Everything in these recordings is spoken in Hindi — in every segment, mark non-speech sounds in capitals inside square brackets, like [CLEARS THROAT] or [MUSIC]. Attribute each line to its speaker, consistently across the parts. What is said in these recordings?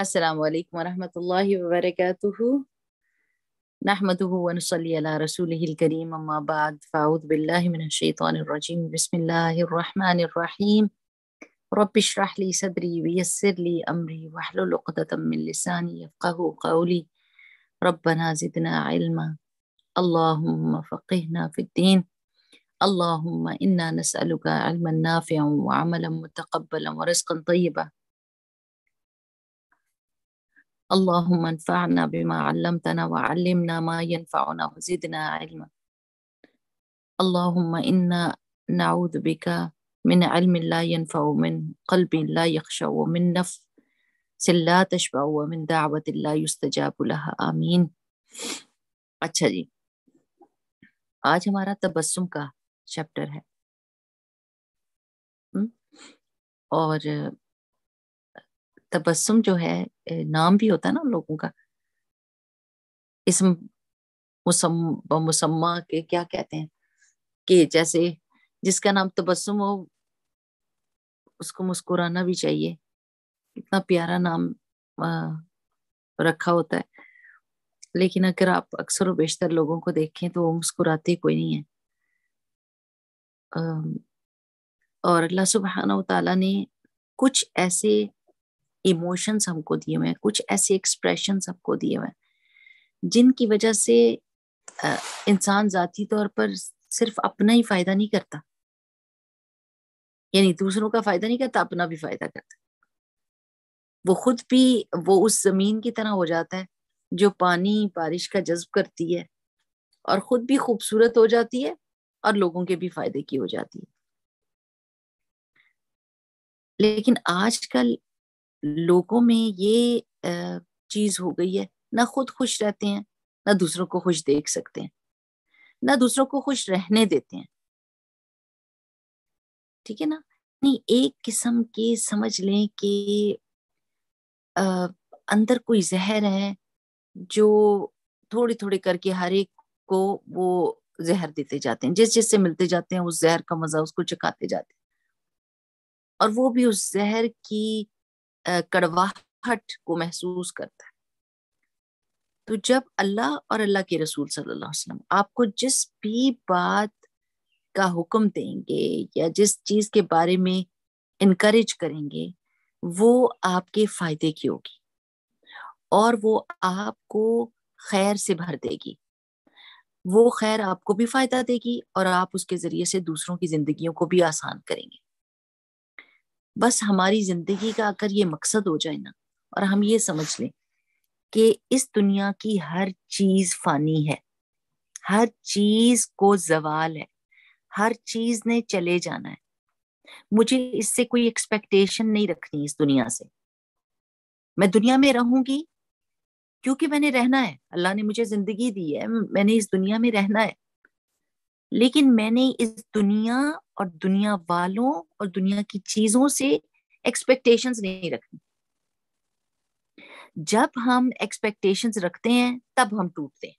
Speaker 1: السلام عليكم ورحمة الله وبركاته
Speaker 2: نحمده ونصلي على رسوله الكريم أما بعد فأعوذ بالله من الشيطان الرجيم بسم الله الرحمن الرحيم رب اشرح لي صدري ويسر لي أمري واحلل عقدة من لساني يفقه قولي ربنا زدنا علما اللهم فقهنا في الدين اللهم إنا نسألك علما نافعا وعملا متقبلا ورزقا طيبا اللهم انفعنا بما علمتنا وعلمنا ما ينفعنا وزدنا علما اللهم إنا نعوذ بك من علم لا ينفع ومن قلب لا يخشى ومن نفس لا تشبع ومن دعوة لا يستجاب لها آمين अच्छा जी आज हमारा तबस्सुम का
Speaker 1: चैप्टर है और तबस्सुम जो है नाम भी होता है ना लोगों का
Speaker 2: इसम मुसम मुसम्मा के क्या कहते हैं कि जैसे जिसका नाम तबस्सुम हो उसको मुस्कुराना भी चाहिए इतना प्यारा नाम रखा होता है लेकिन अगर आप अक्सर और बेशतर लोगों को देखें तो वो मुस्कुराते कोई नहीं है और अल्लाह सुबहाना ताला ने कुछ ऐसे इमोशंस हमको दिए हुए हैं कुछ ऐसे एक्सप्रेशन हमको दिए हुए हैं जिनकी वजह से इंसान जाती तौर पर सिर्फ अपना ही फायदा नहीं करता यानी दूसरों का फायदा नहीं करता अपना भी फायदा करता वो खुद भी वो उस जमीन की तरह हो जाता है जो पानी बारिश का जज्ब करती है और खुद भी खूबसूरत हो जाती है और लोगों के भी फायदे की हो जाती है लेकिन आजकल लोगों में ये चीज हो गई है ना खुद खुश रहते हैं ना दूसरों को खुश देख सकते हैं ना दूसरों को खुश रहने देते हैं
Speaker 1: ठीक है ना नहीं एक किस्म के समझ लें
Speaker 2: कि अंदर कोई जहर है जो थोड़ी थोड़ी करके हर एक को वो जहर देते जाते हैं जिस जिससे मिलते जाते हैं उस जहर का मजा उसको चखाते जाते हैं और वो भी उस जहर की कड़वाहट को महसूस करता है तो जब अल्लाह और अल्लाह के रसूल सल्लल्लाहु अलैहि वसल्लम आपको जिस भी बात का हुक्म देंगे या जिस चीज के बारे में इनक्रेज करेंगे वो आपके फायदे की होगी और वो आपको खैर से भर देगी वो खैर आपको भी फायदा देगी और आप उसके जरिए से दूसरों की जिंदगियों को भी आसान करेंगे बस हमारी जिंदगी का अगर ये मकसद हो जाए ना और हम ये समझ लें कि इस दुनिया की हर चीज फानी है हर चीज को जवाल है हर चीज ने चले जाना है मुझे इससे कोई एक्सपेक्टेशन नहीं रखनी इस दुनिया से मैं दुनिया में रहूंगी क्योंकि मैंने रहना है अल्लाह ने मुझे जिंदगी दी है मैंने इस दुनिया में रहना है लेकिन मैंने इस दुनिया और दुनिया वालों और दुनिया की चीजों से एक्सपेक्टेशंस नहीं रखनी जब हम एक्सपेक्टेशंस रखते हैं तब हम टूटते हैं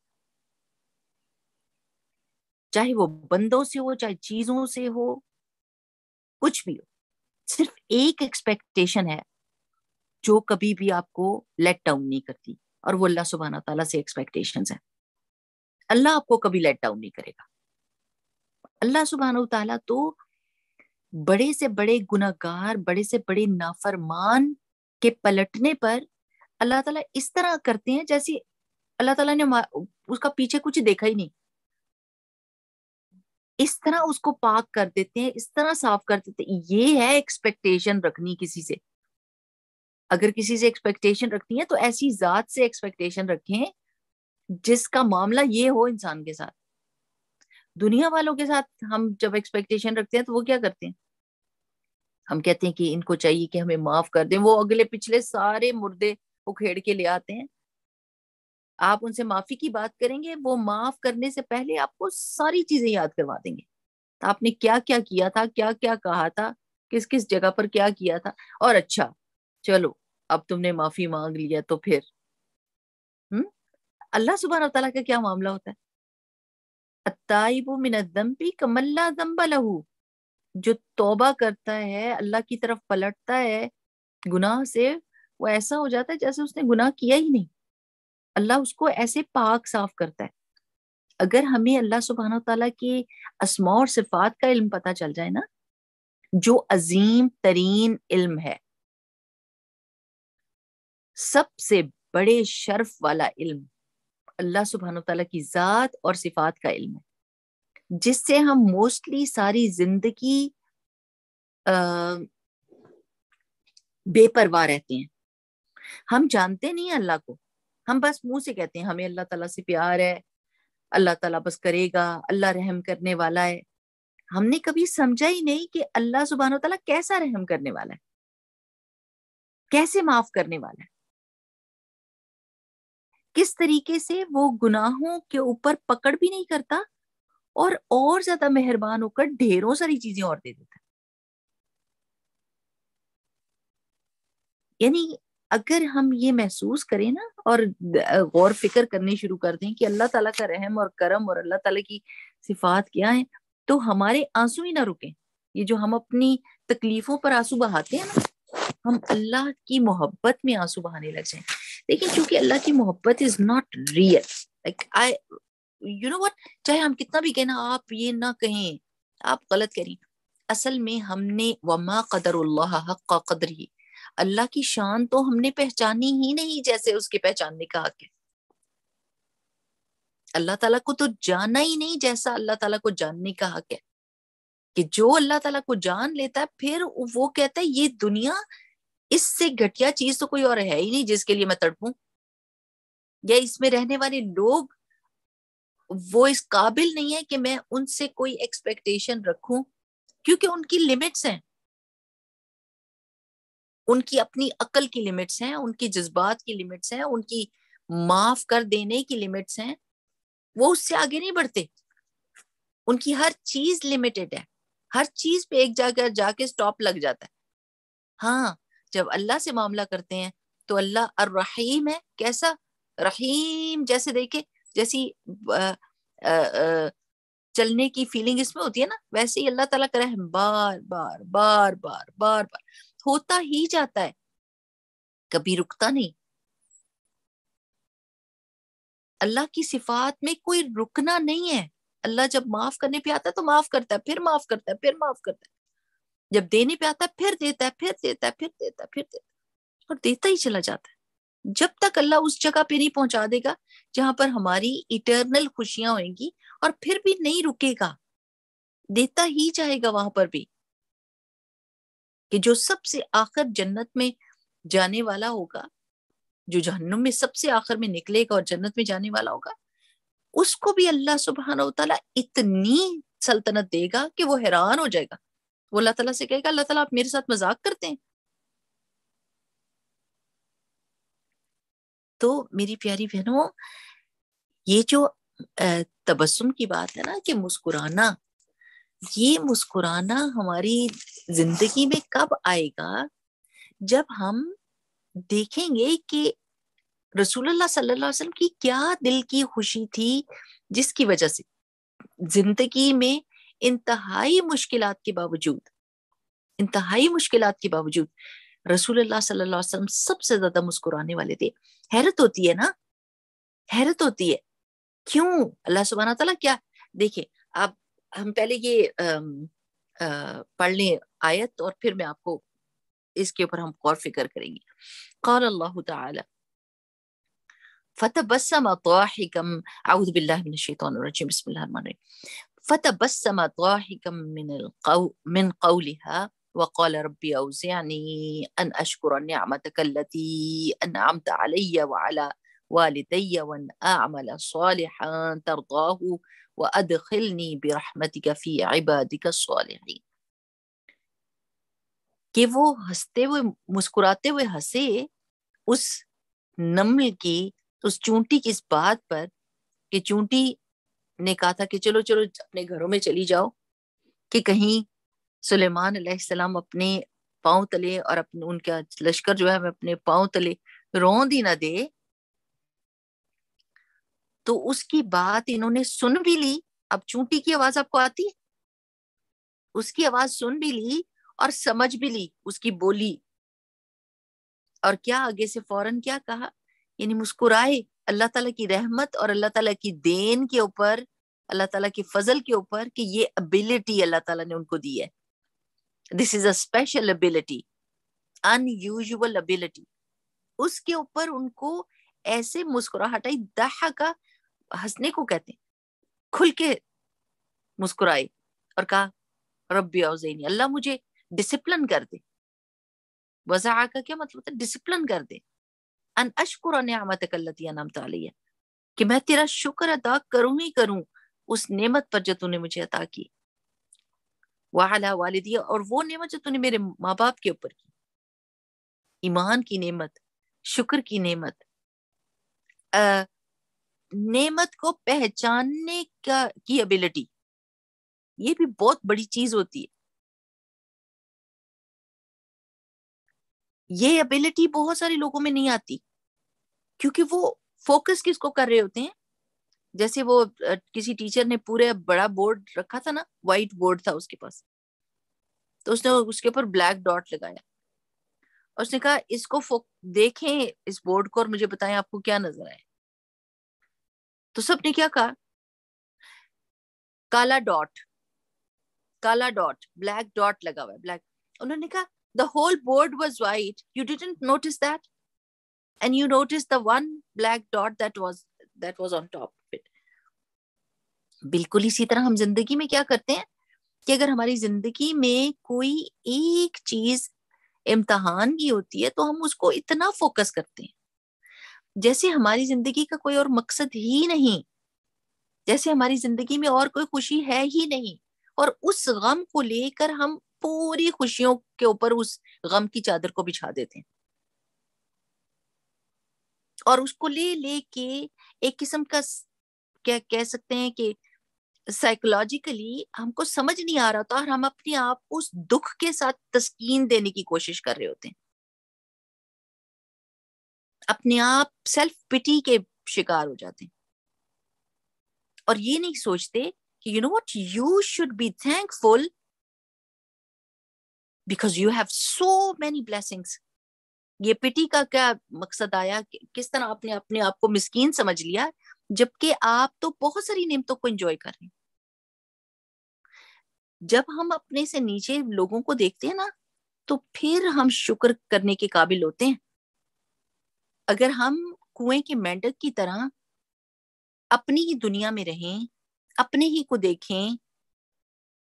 Speaker 2: चाहे वो बंदों से हो चाहे चीजों से हो कुछ भी हो सिर्फ एक एक्सपेक्टेशन है जो कभी भी आपको लेट डाउन नहीं करती और वो अल्लाह सुबहाना तला से एक्सपेक्टेशंस है अल्लाह आपको कभी लेट डाउन नहीं करेगा अल्लाह सुबहान तला तो बड़े से बड़े गुनागार बड़े से बड़े नाफरमान के पलटने पर अल्लाह ताला इस तरह करते हैं जैसे अल्लाह ताला ने उसका पीछे कुछ देखा ही नहीं इस तरह उसको पाक कर देते हैं इस तरह साफ कर देते हैं ये है एक्सपेक्टेशन रखनी किसी से अगर किसी से एक्सपेक्टेशन रखनी है तो ऐसी जात से एक्सपेक्टेशन रखें जिसका मामला ये हो इंसान के साथ दुनिया वालों के साथ हम जब एक्सपेक्टेशन रखते हैं तो वो क्या करते हैं हम कहते हैं कि इनको चाहिए कि हमें माफ कर दें वो अगले पिछले सारे मुर्दे उखेड़ के ले आते हैं आप उनसे माफी की बात करेंगे वो माफ करने से पहले आपको सारी चीजें याद करवा देंगे आपने क्या क्या किया था क्या क्या कहा था किस किस जगह पर क्या किया था और अच्छा चलो अब तुमने माफी मांग लिया तो फिर हम्म अल्लाह सुबह तला का क्या मामला होता है कमल्ला जो तोबा करता है अल्लाह की तरफ पलटता है गुनाह से वो ऐसा हो जाता है जैसे उसने गुनाह किया ही नहीं अल्लाह उसको ऐसे पाक साफ करता है अगर हमें अल्लाह सुबहान तला की असमा और सिफात का इल्म पता चल जाए ना जो अजीम तरीन इल्म है सबसे बड़े शर्फ वाला इल्म अल्लाह सुबहान तला की ज़ात और सिफात का इल्म है जिससे हम मोस्टली सारी जिंदगी बेपरवाह रहते हैं हम जानते नहीं अल्लाह को हम बस मुंह से कहते हैं हमें अल्लाह तला से प्यार है अल्लाह तला बस करेगा अल्लाह रहम करने वाला है हमने कभी समझा ही नहीं कि अल्लाह सुबहान तला कैसा रहम करने वाला है
Speaker 1: कैसे माफ करने वाला है किस तरीके
Speaker 2: से वो गुनाहों के ऊपर पकड़ भी नहीं करता और और ज्यादा मेहरबान होकर ढेरों सारी चीजें और दे देता यानी अगर हम ये महसूस करें ना और गौर फिक्र करने शुरू कर दें कि अल्लाह ताला का रहम और करम और अल्लाह ताला की सिफात क्या है तो हमारे आंसू ही ना रुके ये जो हम अपनी तकलीफों पर आंसू बहाते हैं ना हम अल्लाह की मोहब्बत में आंसू बहाने लग जाए लेकिन चूंकि अल्लाह की मोहब्बत is not real like I you know what चाहे हम कितना भी कहना आप ये ना कहें आप गलत करें असल में हमने वमा कदर हक कदर ही अल्लाह की शान तो हमने पहचानी ही नहीं जैसे उसके पहचानने का हक है अल्लाह ताला को तो जाना ही नहीं जैसा अल्लाह ताला को जानने का हक है कि जो अल्लाह ताला को जान लेता है फिर वो कहता है ये दुनिया इससे घटिया चीज तो कोई और है ही नहीं जिसके लिए मैं तड़पू या इसमें रहने वाले लोग वो इस काबिल नहीं है कि मैं उनसे कोई एक्सपेक्टेशन रखूं क्योंकि उनकी लिमिट्स हैं उनकी अपनी अकल की लिमिट्स हैं उनकी जज्बात की लिमिट्स हैं उनकी माफ कर देने की लिमिट्स हैं वो उससे आगे नहीं बढ़ते उनकी हर चीज लिमिटेड है हर चीज पे एक जगह जाके स्टॉप लग जाता है हाँ जब अल्लाह से मामला करते हैं तो अल्लाह अर रहीम है कैसा रहीम जैसे देखे जैसी आ, आ, आ, चलने की फीलिंग इसमें होती है ना वैसे ही अल्लाह ताला करे बार बार बार बार बार बार होता ही जाता
Speaker 1: है कभी रुकता नहीं
Speaker 2: अल्लाह की सिफात में कोई रुकना नहीं है अल्लाह जब माफ करने पे आता है तो माफ करता है फिर माफ करता है फिर माफ करता है जब देने पे आता है फिर देता है फिर देता है फिर देता है फिर देता है और देता ही चला जाता है जब तक अल्लाह उस जगह पे नहीं पहुंचा देगा जहां पर हमारी इटरनल खुशियां होंगी और फिर भी नहीं रुकेगा देता ही जाएगा वहां पर भी कि जो सबसे आखिर जन्नत में जाने वाला होगा जो जहन्नुम में सबसे आखिर में निकलेगा और जन्नत में जाने वाला होगा उसको भी अल्लाह सुबहाना तला इतनी सल्तनत देगा कि वो हैरान हो जाएगा वो अल्लाह तला से कहेगा अल्लाह तला आप मेरे साथ मजाक करते हैं तो मेरी प्यारी बहनों ये जो तबस्सुम की बात है ना कि मुस्कुराना ये मुस्कुराना हमारी जिंदगी में कब आएगा जब हम देखेंगे कि रसूलुल्लाह सल्लल्लाहु अलैहि वसल्लम की क्या दिल की खुशी थी जिसकी वजह से जिंदगी में इंतहाई मुश्किल के बावजूद इंतहाई मुश्किल के बावजूद रसूल सल्लल्लाहु वसल्लम सबसे ज्यादा मुस्कुराने वाले थे हैरत होती है ना हैरत होती है क्यों अल्लाह सुबहाना तला क्या देखिए आप हम पहले ये आ, पढ़ लें आयत और फिर मैं आपको इसके ऊपर हम गौर फिक्र करेंगे कौल अल्लाह ताला فتبسم ضاحكا اعوذ بالله من الشيطان الرجيم بسم الله الرحمن الرحيم فتبسمت ضاحكا من, القو من قولها وقال ربي أوزعني أن أشكر نعمتك التي أنعمت علي وعلى والدي وأن أعمل صالحا ترضاه وأدخلني برحمتك في عبادك الصالحين कि वो हंसते हुए मुस्कुराते हुए हंसे उस नम्ल की उस चूंटी की इस बात पर कि चूंटी ने कहा था कि चलो चलो अपने घरों में चली जाओ कि कहीं सुलेमान सलाम अपने पाओ तले और अपने उनका लश्कर जो है अपने पाओ तले रोंद ही ना दे तो उसकी बात इन्होंने सुन भी ली अब चूंटी की आवाज आपको आती है उसकी आवाज सुन भी ली और समझ भी ली उसकी बोली और क्या आगे से फौरन क्या कहा यानी मुस्कुराए अल्लाह ताला की रहमत और अल्लाह ताला की देन के ऊपर अल्लाह ताला की फजल के ऊपर कि ये एबिलिटी अल्लाह ताला ने उनको दी है this is a special ability unusual ability उसके ऊपर उनको ऐसे मुस्कुराहटाई दहा का हंसने को कहते हैं खुल के मुस्कुराए और कहा रब्बी अल्लाह मुझे डिसिप्लिन कर दे वजहा का क्या मतलब होता है डिसिप्लिन कर दे अन अशकुर नमत अल्लती अनमत आलिया कि मैं तेरा शुक्र अदा करूं ही करूं उस नेमत पर जो तूने मुझे अदा की वाहला वालिदिया और वो नेमत जो तूने मेरे माँ बाप के ऊपर की ईमान की नेमत शुक्र की नेमत आ, नेमत को पहचानने का की एबिलिटी ये भी बहुत
Speaker 1: बड़ी चीज होती है
Speaker 2: ये एबिलिटी बहुत सारे लोगों में नहीं आती क्योंकि वो फोकस किसको कर रहे होते हैं जैसे वो किसी टीचर ने पूरे बड़ा बोर्ड रखा था ना व्हाइट बोर्ड था उसके पास तो उसने उसके ऊपर ब्लैक डॉट लगाया और उसने कहा इसको देखें इस बोर्ड को और मुझे बताएं आपको क्या नजर आए तो सबने क्या कहा काला डॉट काला डॉट ब्लैक डॉट लगा हुआ है ब्लैक उन्होंने कहा The whole board was white. You didn't notice that? And you noticed the one black dot that was that was on top of it. बिल्कुल इसी तरह हम जिंदगी में क्या करते हैं कि अगर हमारी जिंदगी में कोई एक चीज इम्तहान की होती है तो हम उसको इतना फोकस करते हैं जैसे हमारी जिंदगी का कोई और मकसद ही नहीं जैसे हमारी जिंदगी में और कोई खुशी है ही नहीं और उस गम को लेकर हम पूरी खुशियों के ऊपर उस गम की चादर को बिछा देते हैं और उसको ले ले के एक किस्म का क्या कह सकते हैं कि साइकोलॉजिकली हमको समझ नहीं आ रहा होता और हम अपने आप उस दुख के साथ तस्कीन देने की कोशिश कर रहे होते हैं अपने आप सेल्फ पिटी के शिकार हो जाते हैं और ये नहीं सोचते कि you know what you should be thankful because you have so many blessings ये पिटी का क्या मकसद आया किस तरह आपने अपने आप को मिसकीन समझ लिया जबकि आप तो बहुत सारी नियमतों को एंजॉय कर रहे हैं जब हम अपने से नीचे लोगों को देखते हैं ना तो फिर हम शुक्र करने के काबिल होते हैं अगर हम कुएं के मेंढक की तरह अपनी ही दुनिया में रहें अपने ही को देखें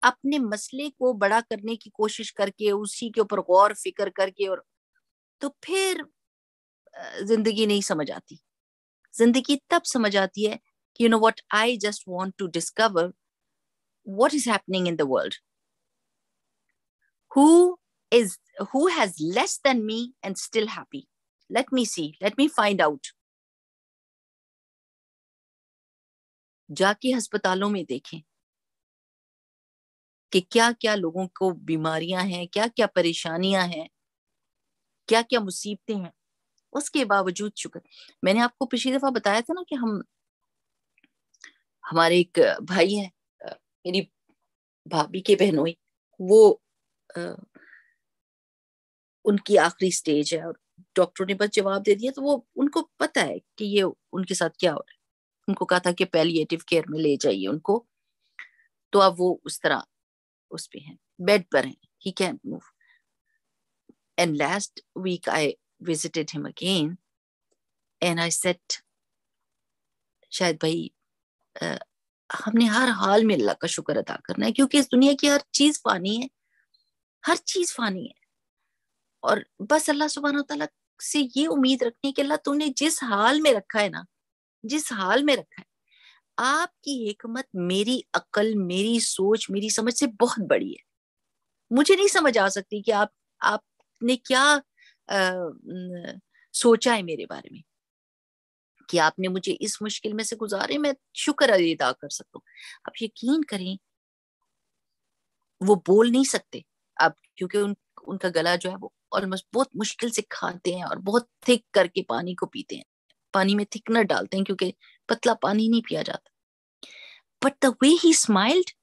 Speaker 2: अपने मसले को बड़ा करने की कोशिश करके उसी के ऊपर गौर फिक्र करके और तो फिर जिंदगी नहीं समझ आती जिंदगी तब समझ आती है कि you know what I just want to discover what is happening in the world who is who has less than me and still happy let me see let me find out
Speaker 1: जाके अस्पतालों में देखें
Speaker 2: कि क्या क्या लोगों को बीमारियां हैं क्या क्या परेशानियां हैं क्या क्या मुसीबतें हैं उसके बावजूद शुक्र मैंने आपको पिछली दफा बताया था ना कि हम हमारे एक भाई है मेरी भाभी के बहनोई वो आ, उनकी आखिरी स्टेज है और डॉक्टरों ने बस जवाब दे दिया तो वो उनको पता है कि ये उनके साथ क्या हो रहा है उनको कहा था कि पैलिएटिव केयर में ले जाइए उनको तो अब वो उस तरह उस पे हैं बेड पर हैं he can move and last week I visited him again and I said शायद भाई आ, हमने हर हाल में अल्लाह का शुक्र अदा करना है क्योंकि इस दुनिया की हर चीज फानी है हर चीज फानी है और बस अल्लाह सुबहाना तला से ये उम्मीद रखनी है कि अल्लाह तुमने जिस हाल में रखा है ना जिस हाल में रखा है आपकी हिकमत मेरी अकल मेरी सोच मेरी समझ से बहुत बड़ी है मुझे नहीं समझ आ सकती कि आप आपने क्या आ, सोचा है मेरे बारे में कि आपने मुझे इस मुश्किल में से गुजारे मैं शुक्र अदा कर सकता हूँ आप यकीन करें वो बोल नहीं सकते अब क्योंकि उन उनका गला जो है वो ऑलमोस्ट बहुत मुश्किल से खाते हैं और बहुत थिक करके पानी को पीते हैं पानी में थिकनर डालते हैं क्योंकि पतला पानी नहीं पिया जाता but the way he smiled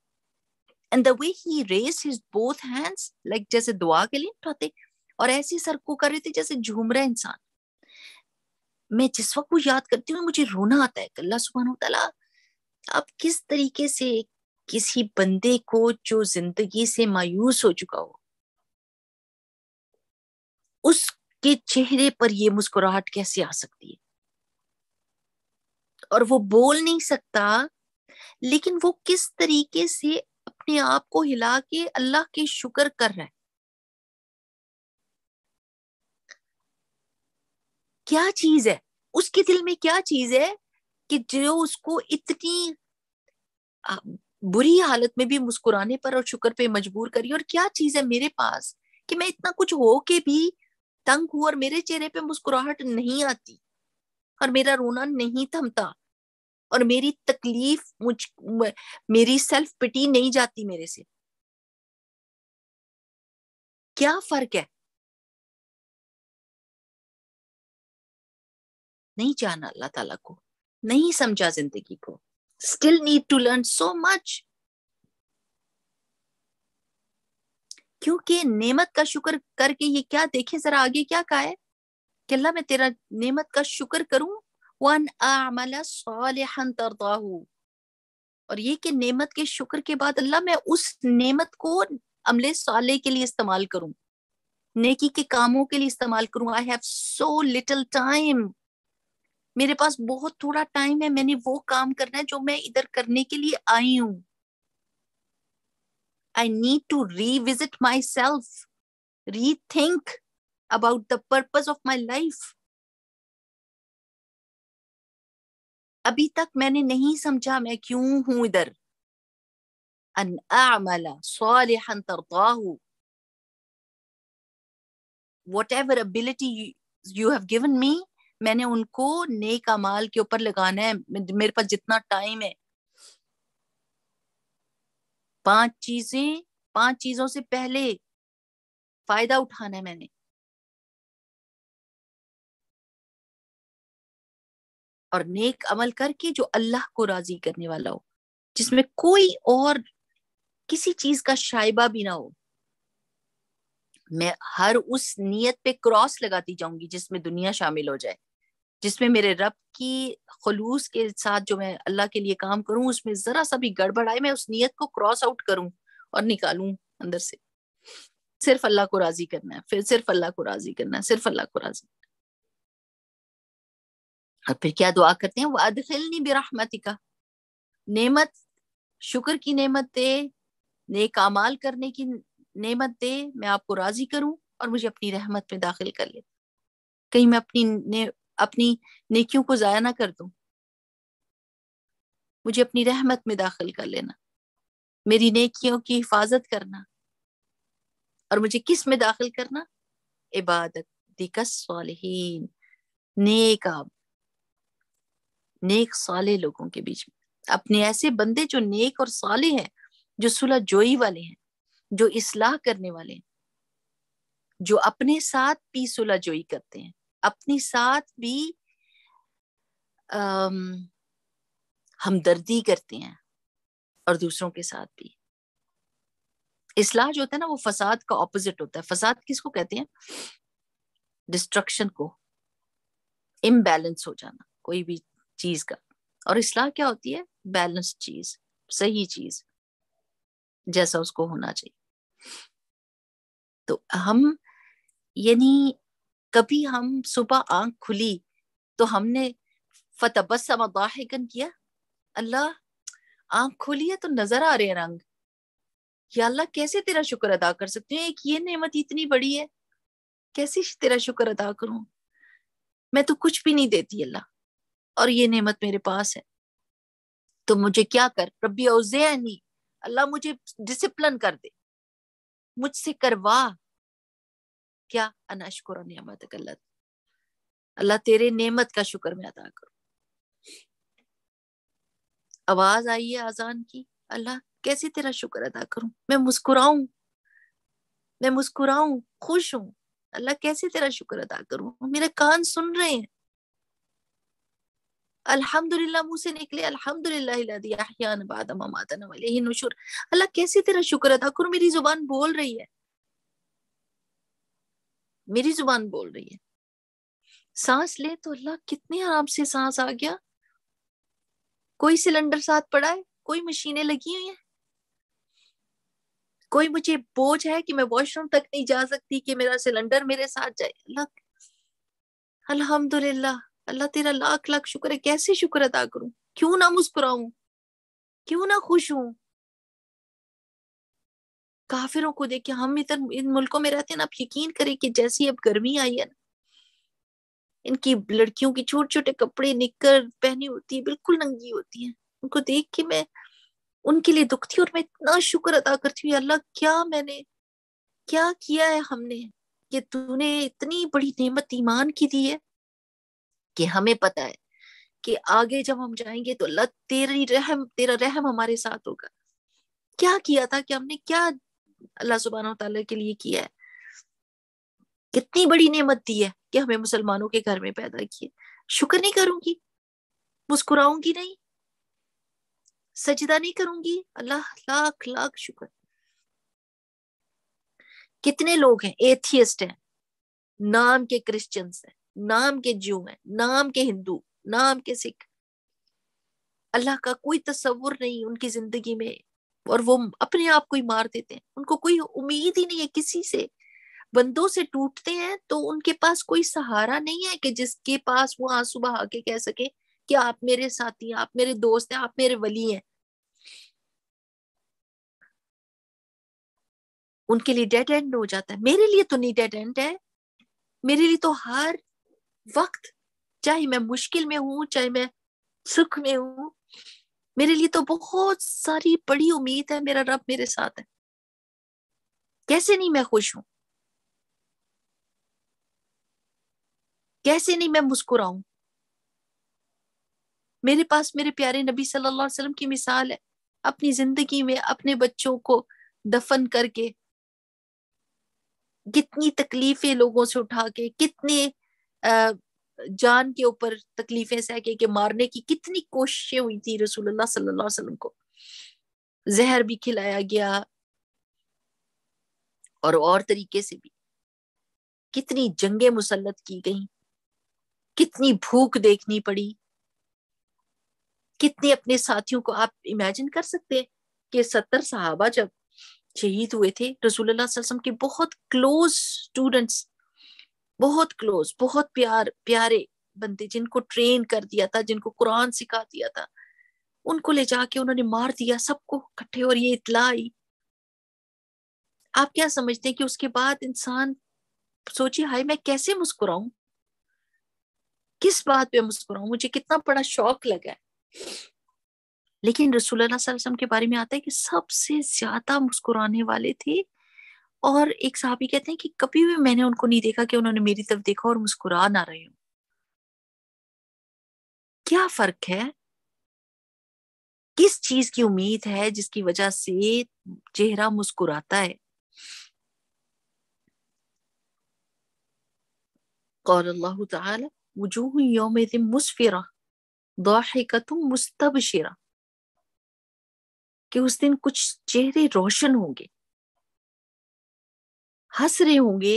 Speaker 2: and the way he raise his both hands like जैसे दुआ के लिए उठाते और ऐसे सर को कर रहे थे जैसे झूम रहा इंसान मैं जिस वक्त वो याद करती हूँ मुझे रोना आता है अल्लाह सुबहान तला आप किस तरीके से किसी बंदे को जो जिंदगी से मायूस हो चुका हो उसके चेहरे पर ये मुस्कुराहट कैसे आ सकती है और वो बोल नहीं सकता लेकिन वो किस तरीके से अपने आप को हिला के अल्लाह के शुक्र कर रहा है क्या चीज है उसके दिल में क्या चीज है कि जो उसको इतनी बुरी हालत में भी मुस्कुराने पर और शुक्र पे मजबूर करी और क्या चीज है मेरे पास कि मैं इतना कुछ हो के भी तंग हूं और मेरे चेहरे पे मुस्कुराहट नहीं आती और मेरा रोना नहीं थमता और मेरी तकलीफ मुझ मेरी सेल्फ पिटी नहीं जाती मेरे से
Speaker 1: क्या फर्क है नहीं जाना अल्लाह ताला को नहीं समझा
Speaker 2: जिंदगी को still need to learn so much क्योंकि नेमत का शुक्र करके ये क्या देखे जरा आगे क्या कहा है कि अल्लाह मैं तेरा नेमत का शुक्र करूं वन आमला सालिहन तरदाहू और ये कि नेमत के शुक्र के बाद अल्लाह मैं उस नेमत को अमले साले के लिए इस्तेमाल करूं नेकी के कामों के लिए इस्तेमाल करूं I have so little time मेरे पास बहुत थोड़ा टाइम है मैंने वो काम करना है जो मैं इधर करने के लिए आई हूं I need to revisit myself rethink about the
Speaker 1: purpose of my life अभी तक मैंने नहीं समझा मैं क्यों हूं इधर an
Speaker 2: ever ability you have given me मैंने उनको नेक अमाल के ऊपर लगाना है मेरे पास जितना टाइम है पांच चीजें पांच चीजों से पहले फायदा उठाना है मैंने
Speaker 1: और नेक अमल करके जो
Speaker 2: अल्लाह को राजी करने वाला हो जिसमें हम्म। कोई और किसी चीज का शाइबा भी ना हो मैं हर उस नियत पे क्रॉस लगाती जाऊंगी जिसमें दुनिया शामिल हो जाए जिसमें मेरे रब की खलूस के साथ जो मैं अल्लाह के लिए काम करूं उसमें जरा सा भी गड़बड़ आए मैं उस नियत को क्रॉस आउट करूं और निकालूं अंदर से सिर्फ अल्लाह को राजी करना है फिर सिर्फ अल्लाह को राजी करना है सिर्फ अल्लाह को राजी और फिर क्या दुआ करते हैं वो अदखिलनी का नेमत शुक्र की नेमत दे नेक अमाल करने की नेमत दे मैं आपको राजी करूं और मुझे अपनी रहमत में दाखिल कर ले कहीं मैं अपनी ने, अपनी नेकियों को जाया ना कर दूं मुझे अपनी रहमत में दाखिल कर लेना मेरी नेकियों की हिफाजत करना और मुझे किस में दाखिल करना इबादत दिकस नेक नेक साले लोगों के बीच में अपने ऐसे बंदे जो नेक और साले हैं जो सुलह जोई वाले हैं जो इसलाह करने वाले हैं जो अपने साथ भी सुलह जोई करते हैं अपने साथ भी अम, हमदर्दी करते हैं और दूसरों के साथ भी इसलाह जो होता है ना वो फसाद का ऑपोजिट होता है फसाद किसको कहते हैं डिस्ट्रक्शन को इम्बैलेंस हो जाना कोई भी चीज का और इसलाह क्या होती है बैलेंस चीज सही चीज जैसा उसको होना चाहिए तो हम यानी कभी हम सुबह आंख खुली तो हमने फतबस्सम किया अल्लाह आंख खुली है तो नजर आ रहे हैं रंग या अल्लाह कैसे तेरा शुक्र अदा कर सकते हैं एक ये नेमत इतनी बड़ी है कैसे तेरा शुक्र अदा करूं मैं तो कुछ भी नहीं देती अल्लाह और ये नेमत मेरे पास है तो मुझे क्या कर रबी औजैनी अल्लाह मुझे डिसिप्लिन कर दे मुझसे करवा क्या अनाशकुर नियमत गलत अल्लाह तेरे नेमत का शुक्र मैं अदा करूं आवाज आई है आजान की अल्लाह कैसे तेरा शुक्र अदा करूं मैं मुस्कुराऊं मैं मुस्कुराऊं खुश हूं अल्लाह कैसे तेरा शुक्र अदा करूं मेरे कान सुन रहे हैं अल्हम्दुलिल्लाह मुंह से निकले अल्हम्दुलिल्लाह नशुर अल्लाह कैसे तेरा शुक्र अदा करूं मेरी जुबान बोल रही है मेरी जुबान बोल रही है सांस ले तो अल्लाह कितने आराम से सांस आ गया कोई सिलेंडर साथ पड़ा है कोई मशीनें लगी हुई हैं कोई मुझे बोझ है कि मैं वॉशरूम तक नहीं जा सकती कि मेरा सिलेंडर मेरे साथ जाए अल्लाह अल्हम्दुलिल्लाह अल्लाह तेरा लाख लाख शुक्र है कैसे शुक्र अदा करूं
Speaker 1: क्यों ना मुस्कुराऊं क्यों ना खुश हूं
Speaker 2: काफिरों को देखे हम इधर इन मुल्कों में रहते हैं ना आप यकीन करें कि जैसी अब गर्मी आई है ना इनकी लड़कियों की छोटे छोटे कपड़े निककर पहनी होती है बिल्कुल नंगी होती है उनको देख के मैं उनके लिए दुख थी और मैं इतना शुक्र अदा करती हूँ अल्लाह क्या मैंने क्या किया है हमने कि तूने इतनी बड़ी नेमत ईमान की दी है कि हमें पता है कि आगे जब हम जाएंगे तो अल्लाह तेरी रहम तेरा रहम हमारे साथ होगा क्या किया था कि हमने क्या अल्लाह सुबहान तला के लिए किया है कितनी बड़ी नेमत दी है कि हमें मुसलमानों के घर में पैदा किए शुक्र नहीं करूंगी मुस्कुराऊंगी नहीं सजदा नहीं करूंगी अल्लाह लाख लाख शुक्र कितने लोग हैं एथियस्ट हैं नाम के क्रिश्चियंस हैं नाम के ज्यू हैं नाम के हिंदू नाम के सिख अल्लाह का कोई तस्वुर नहीं उनकी जिंदगी में और वो अपने आप को ही मार देते हैं उनको कोई उम्मीद ही नहीं है किसी से बंदों से टूटते हैं तो उनके पास कोई सहारा नहीं है कि जिसके पास वो आंसू बहा के कह सके कि आप मेरे साथी हैं आप मेरे दोस्त हैं आप मेरे वली हैं उनके लिए डेड एंड हो जाता है मेरे लिए तो नहीं डेड एंड है मेरे लिए तो हर वक्त चाहे मैं मुश्किल में हूं चाहे मैं सुख में हूं मेरे लिए तो बहुत सारी बड़ी उम्मीद है मेरा रब मेरे साथ है कैसे नहीं मैं खुश हूं कैसे नहीं मैं मुस्कुराऊं मेरे पास मेरे प्यारे नबी सल्लल्लाहु अलैहि वसल्लम की मिसाल है अपनी जिंदगी में अपने बच्चों को दफन करके कितनी तकलीफें लोगों से उठा के कितने जान के ऊपर तकलीफें सह के के मारने की कितनी कोशिशें हुई थी रसूलुल्लाह सल्लल्लाहु अलैहि वसल्लम को जहर भी खिलाया गया और और तरीके से भी कितनी जंगे मुसलत की गई कितनी भूख देखनी पड़ी कितने अपने साथियों को आप इमेजिन कर सकते हैं कि सत्तर साहबा जब शहीद हुए थे रसूलुल्लाह वसल्लम के बहुत क्लोज स्टूडेंट्स बहुत क्लोज बहुत प्यार प्यारे बंदे जिनको ट्रेन कर दिया था जिनको कुरान सिखा दिया था उनको ले जाके उन्होंने मार दिया सबको इकट्ठे और ये इतला आई आप क्या समझते हैं कि उसके बाद इंसान सोचिए हाय मैं कैसे मुस्कुराऊं किस बात पे मुस्कुराऊं मुझे कितना बड़ा शौक लगा है लेकिन रसूलुल्लाह वसल्लम के बारे में आता है कि सबसे ज्यादा मुस्कुराने वाले थे और एक साहब ही कहते हैं कि कभी भी मैंने उनको नहीं देखा कि उन्होंने मेरी तरफ देखा और मुस्कुरा ना रहे हो क्या फर्क है किस चीज की उम्मीद है जिसकी वजह से चेहरा मुस्कुराता है قال الله تعالى وجوه يومئذ مسفرة ضاحكة مستبشرة कि उस दिन कुछ चेहरे रोशन होंगे
Speaker 1: हंस रहे होंगे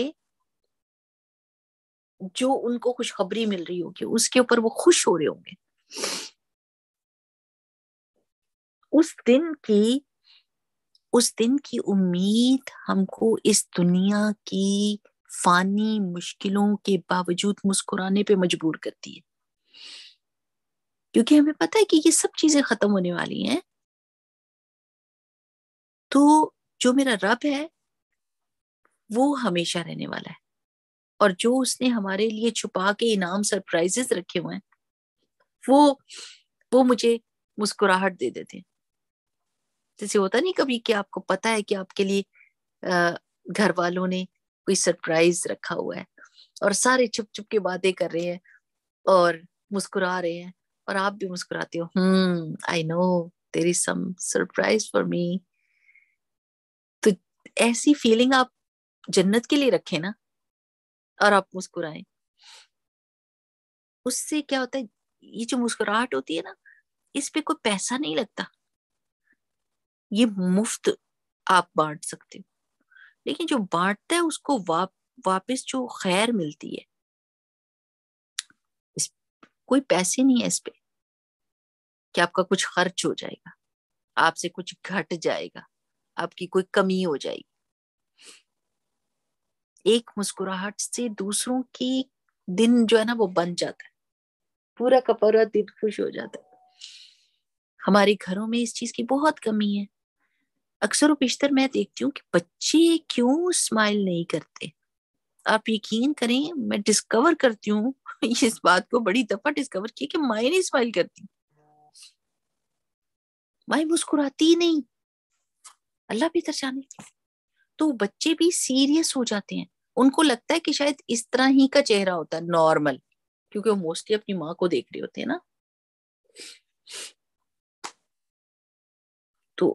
Speaker 2: जो उनको खुशखबरी मिल रही होगी उसके ऊपर वो खुश हो रहे होंगे उस दिन की उस दिन की उम्मीद हमको इस दुनिया की फानी मुश्किलों के बावजूद मुस्कुराने पे मजबूर करती है क्योंकि हमें पता है कि ये सब चीजें खत्म होने वाली हैं तो जो मेरा रब है वो हमेशा रहने वाला है और जो उसने हमारे लिए छुपा के इनाम सरप्राइजेस रखे हुए हैं वो वो मुझे मुस्कुराहट दे देते हैं जैसे होता नहीं कभी कि आपको पता है कि आपके लिए घर वालों ने कोई सरप्राइज रखा हुआ है और सारे चुप चुप के बातें कर रहे हैं और मुस्कुरा रहे हैं और आप भी मुस्कुराते हो hmm I know there is some surprise for me तो ऐसी फीलिंग आप जन्नत के लिए रखे ना और आप मुस्कुराए उससे क्या होता है ये जो मुस्कुराहट होती है ना इस पे कोई पैसा नहीं लगता ये मुफ्त आप बांट सकते हो लेकिन जो बांटता है उसको वाप वापस जो खैर मिलती है इस कोई पैसे नहीं है इस पे कि आपका कुछ खर्च हो जाएगा आपसे कुछ घट जाएगा आपकी कोई कमी हो जाएगी एक मुस्कुराहट से दूसरों की दिन जो है ना वो बन जाता है पूरा का पूरा दिन खुश हो जाता है हमारे घरों में इस चीज की बहुत कमी है अक्सर बेशतर मैं देखती हूँ कि बच्चे क्यों स्माइल नहीं करते आप यकीन करें मैं डिस्कवर करती हूँ [LAUGHS] इस बात को बड़ी दफा डिस्कवर की कि माए नहीं स्माइल करती माए मुस्कुराती नहीं अल्लाह भी तरसाने तो बच्चे भी सीरियस हो जाते हैं उनको लगता है कि शायद इस तरह ही का चेहरा होता है नॉर्मल क्योंकि वो मोस्टली अपनी माँ को देख रहे होते हैं ना तो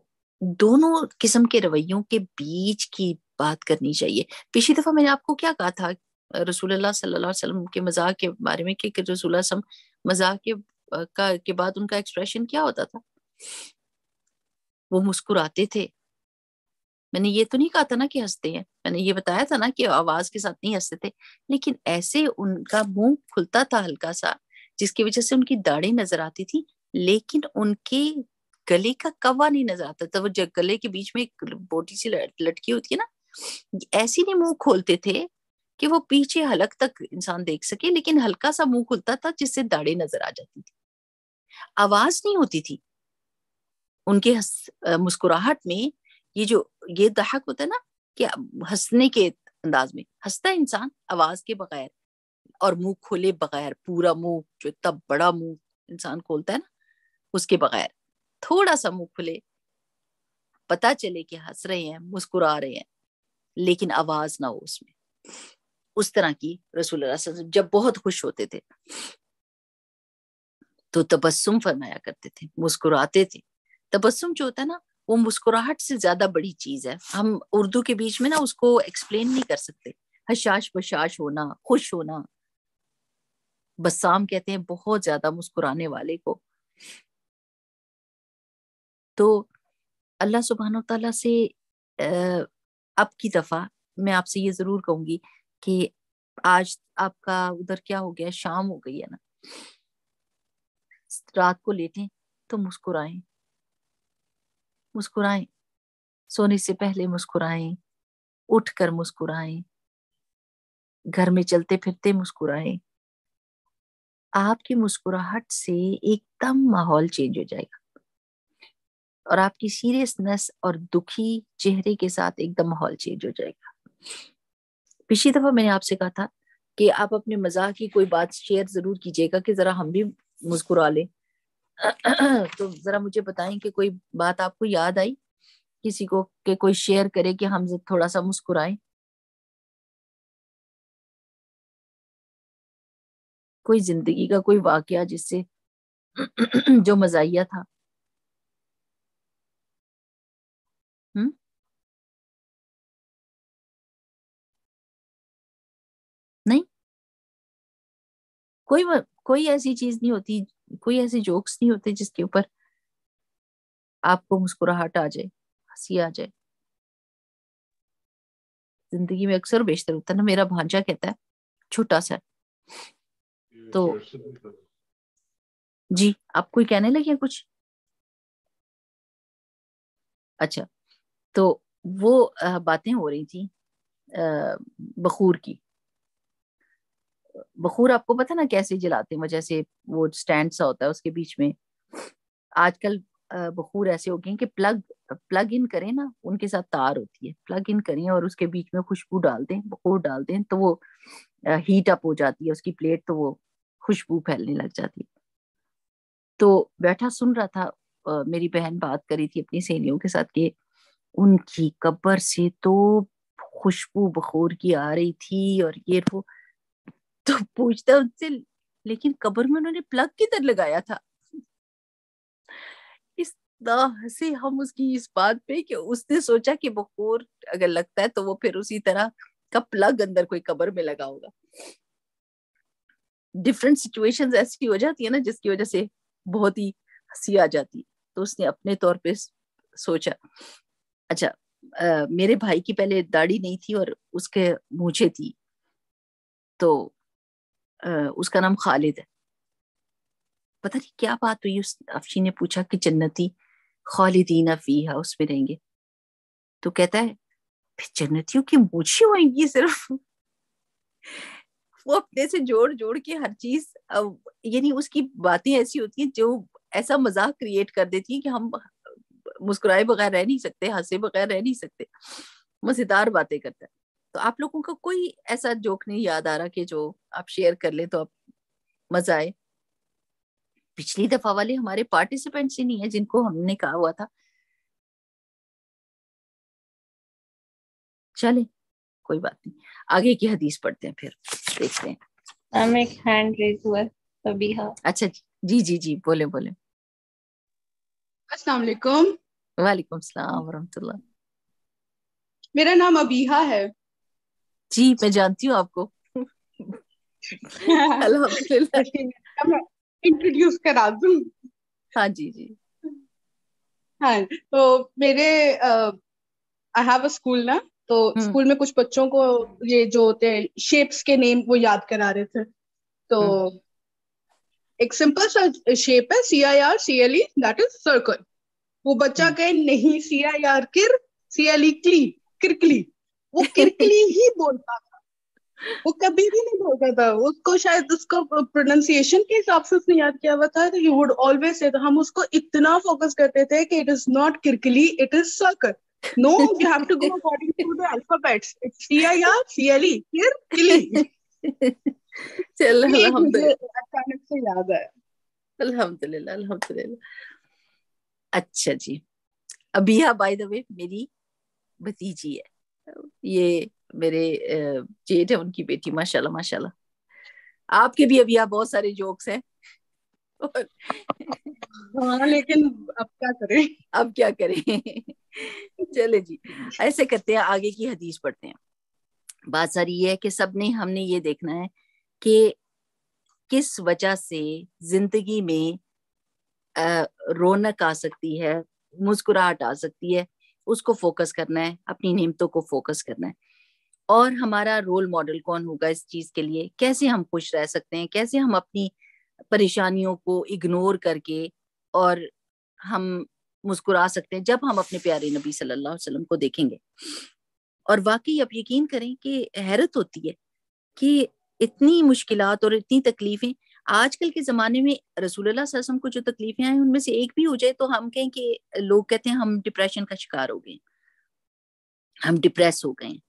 Speaker 2: दोनों किस्म के रवैयों के बीच की बात करनी चाहिए पिछली दफा मैंने आपको क्या कहा था रसूल वसल्लम के मजाक के बारे में कि रसूल मजाक के का के बाद उनका एक्सप्रेशन क्या होता था वो मुस्कुराते थे मैंने ये तो नहीं कहा था ना कि हंसते हैं मैंने ये बताया था ना कि आवाज के साथ नहीं हंसते थे लेकिन ऐसे उनका मुंह खुलता था हल्का सा जिसकी वजह से उनकी दाढ़ी नजर आती थी लेकिन उनके गले का कवा नहीं नजर आता था वो जब गले के बीच में एक बोटी सी लटकी होती है ना ऐसे नहीं मुंह खोलते थे कि वो पीछे हलक तक इंसान देख सके लेकिन हल्का सा मुंह खुलता था जिससे दाढ़ी नजर आ जाती थी आवाज नहीं होती थी उनके मुस्कुराहट में ये जो ये दहक होता है ना कि हंसने के अंदाज में हंसता है इंसान आवाज के बगैर और मुंह खोले बगैर पूरा मुंह जो इतना बड़ा मुंह इंसान खोलता है ना उसके बगैर थोड़ा सा मुंह खुले पता चले कि हंस रहे हैं मुस्कुरा रहे हैं लेकिन आवाज ना हो उसमें उस तरह की रसूल जब बहुत खुश होते थे तो तबस्सुम फरमाया करते थे मुस्कुराते थे तबस्सुम जो होता है ना वो मुस्कुराहट से ज्यादा बड़ी चीज है हम उर्दू के बीच में ना उसको एक्सप्लेन नहीं कर सकते हशाश बशाश होना खुश होना बसाम कहते हैं बहुत ज्यादा मुस्कुराने वाले को तो अल्लाह सुबहान तला से अब की दफा मैं आपसे ये जरूर कहूंगी कि आज आपका उधर क्या हो गया शाम हो गई है ना रात को लेटें तो मुस्कुराएं मुस्कुराएं सोने से पहले मुस्कुराएं उठकर मुस्कुराएं घर में चलते फिरते मुस्कुराएं आपकी मुस्कुराहट से एकदम माहौल चेंज हो जाएगा और आपकी सीरियसनेस और दुखी चेहरे के साथ एकदम माहौल चेंज हो जाएगा पिछली दफा मैंने आपसे कहा था कि आप अपने मजाक की कोई बात शेयर जरूर कीजिएगा कि जरा हम भी मुस्कुरा लें तो जरा मुझे बताएं कि कोई बात आपको याद आई किसी को के कोई शेयर करे कि
Speaker 1: हम थोड़ा सा मुस्कुराए कोई जिंदगी का कोई वाकया जिससे जो मजाइया था नहीं कोई कोई ऐसी चीज नहीं होती कोई ऐसे जोक्स नहीं होते जिसके ऊपर आपको मुस्कुराहट आ जाए हंसी आ जाए
Speaker 2: जिंदगी में अक्सर बेशतर होता है ना मेरा भांजा कहता है छोटा सा तो जी आप कोई कहने लगे कुछ
Speaker 1: अच्छा तो वो
Speaker 2: बातें हो रही थी बखूर की बखूर आपको पता ना कैसे जलाते हैं जैसे वो स्टैंड सा होता है उसके बीच में आजकल बखूर ऐसे हो गए कि प्लग प्लग इन करें ना उनके साथ तार होती है प्लग इन करें और उसके बीच में खुशबू डाल दें बखूर डाल दें तो वो हीट अप हो जाती है उसकी प्लेट तो वो खुशबू फैलने लग जाती है तो बैठा सुन रहा था मेरी बहन बात करी थी अपनी सहेलियों के साथ कि उनकी कब्र से तो खुशबू बखूर की आ रही थी और ये वो तो पूछता उनसे लेकिन कब्र में उन्होंने प्लग किधर लगाया था इस तरह से हम उसकी इस बात पे कि उसने सोचा कि बखूर अगर लगता है तो वो फिर उसी तरह का प्लग अंदर कोई कब्र में लगा होगा डिफरेंट सिचुएशन ऐसी हो जाती है ना जिसकी वजह से बहुत ही हंसी आ जाती है तो उसने अपने तौर पे सोचा अच्छा आ, मेरे भाई की पहले दाढ़ी नहीं थी और उसके मूछे थी तो उसका नाम खालिद है पता नहीं क्या बात हुई उस अफशी ने पूछा कि जन्नती खालिदीना है उसमें रहेंगे तो कहता है फिर जन्नतियों की मूछी होंगी सिर्फ वो अपने से जोड़ जोड़ के हर चीज यानी उसकी बातें ऐसी होती हैं जो ऐसा मजाक क्रिएट कर देती है कि हम मुस्कुराए बगैर रह नहीं सकते हंसे बगैर रह नहीं सकते मजेदार बातें करता है तो आप लोगों को कोई ऐसा जोक नहीं याद आ रहा कि जो आप शेयर कर ले तो आप मजा आए पिछली दफा वाले हमारे पार्टिसिपेंट्स
Speaker 1: ही नहीं है जिनको हमने कहा हुआ था
Speaker 2: चले कोई बात नहीं आगे की हदीस पढ़ते हैं फिर देखते हैं
Speaker 3: एक हैंड रेज हुआ सबीहा
Speaker 2: अच्छा जी जी जी बोले बोले
Speaker 3: अस्सलाम वालेकुम
Speaker 2: वालेकुम वरहमतुल्लाह मेरा नाम अबीहा है जी मैं जानती हूँ आपको इंट्रोड्यूस [LAUGHS] करा दू हाँ जी जी हाँ तो मेरे आई हैव अ स्कूल ना तो स्कूल हम्म। में कुछ बच्चों को ये जो होते हैं शेप्स के नेम वो याद करा रहे थे तो हम्म। एक सिंपल सा शेप है C I R C L E that is circle वो बच्चा हम्म। कहे नहीं सी आई आर किर सी एल ई क्ली क्रिकली वो किरकली [LAUGHS] ही बोलता था वो कभी भी नहीं बोलता था उसको शायद उसको प्रोनाउंसिएशन के हिसाब से उसने याद किया हुआ था यू वुड ऑलवेज से हम उसको इतना फोकस करते थे कि इट इज नॉट किरकली it is circle no you have to go according to the alphabets सिया या सियली किरकली
Speaker 1: चलो अल्हम्दुलिल्लाह
Speaker 2: अचानक से याद आया अल्हम्दुलिल्लाह अल्हम्दुलिल्लाह अच्छा जी अबिया बाय द वे मेरी भतीजी है ये मेरे जेठ है उनकी बेटी माशाल्लाह माशाल्लाह आपके भी अभी आप बहुत सारे जोक्स हैं [LAUGHS] हाँ लेकिन अब क्या करें अब क्या करें चले जी ऐसे करते हैं आगे की हदीस पढ़ते हैं बात सारी ये है कि सबने हमने ये देखना है कि किस वजह से जिंदगी में रौनक आ सकती है मुस्कुराहट आ सकती है उसको फोकस करना है अपनी नियमतों को फोकस करना है और हमारा रोल मॉडल कौन होगा इस चीज के लिए कैसे हम खुश रह सकते हैं कैसे हम अपनी परेशानियों को इग्नोर करके और हम मुस्कुरा सकते हैं जब हम अपने प्यारे नबी सल्लल्लाहु अलैहि वसल्लम को देखेंगे और वाकई आप यकीन करें कि हैरत होती है कि इतनी मुश्किलात और इतनी तकलीफें आजकल के जमाने में रसूल सरसम को जो तकलीफें आई उनमें से एक भी हो जाए तो हम कहें कि लोग कहते हैं हम डिप्रेशन का शिकार हो गए हम डिप्रेस हो गए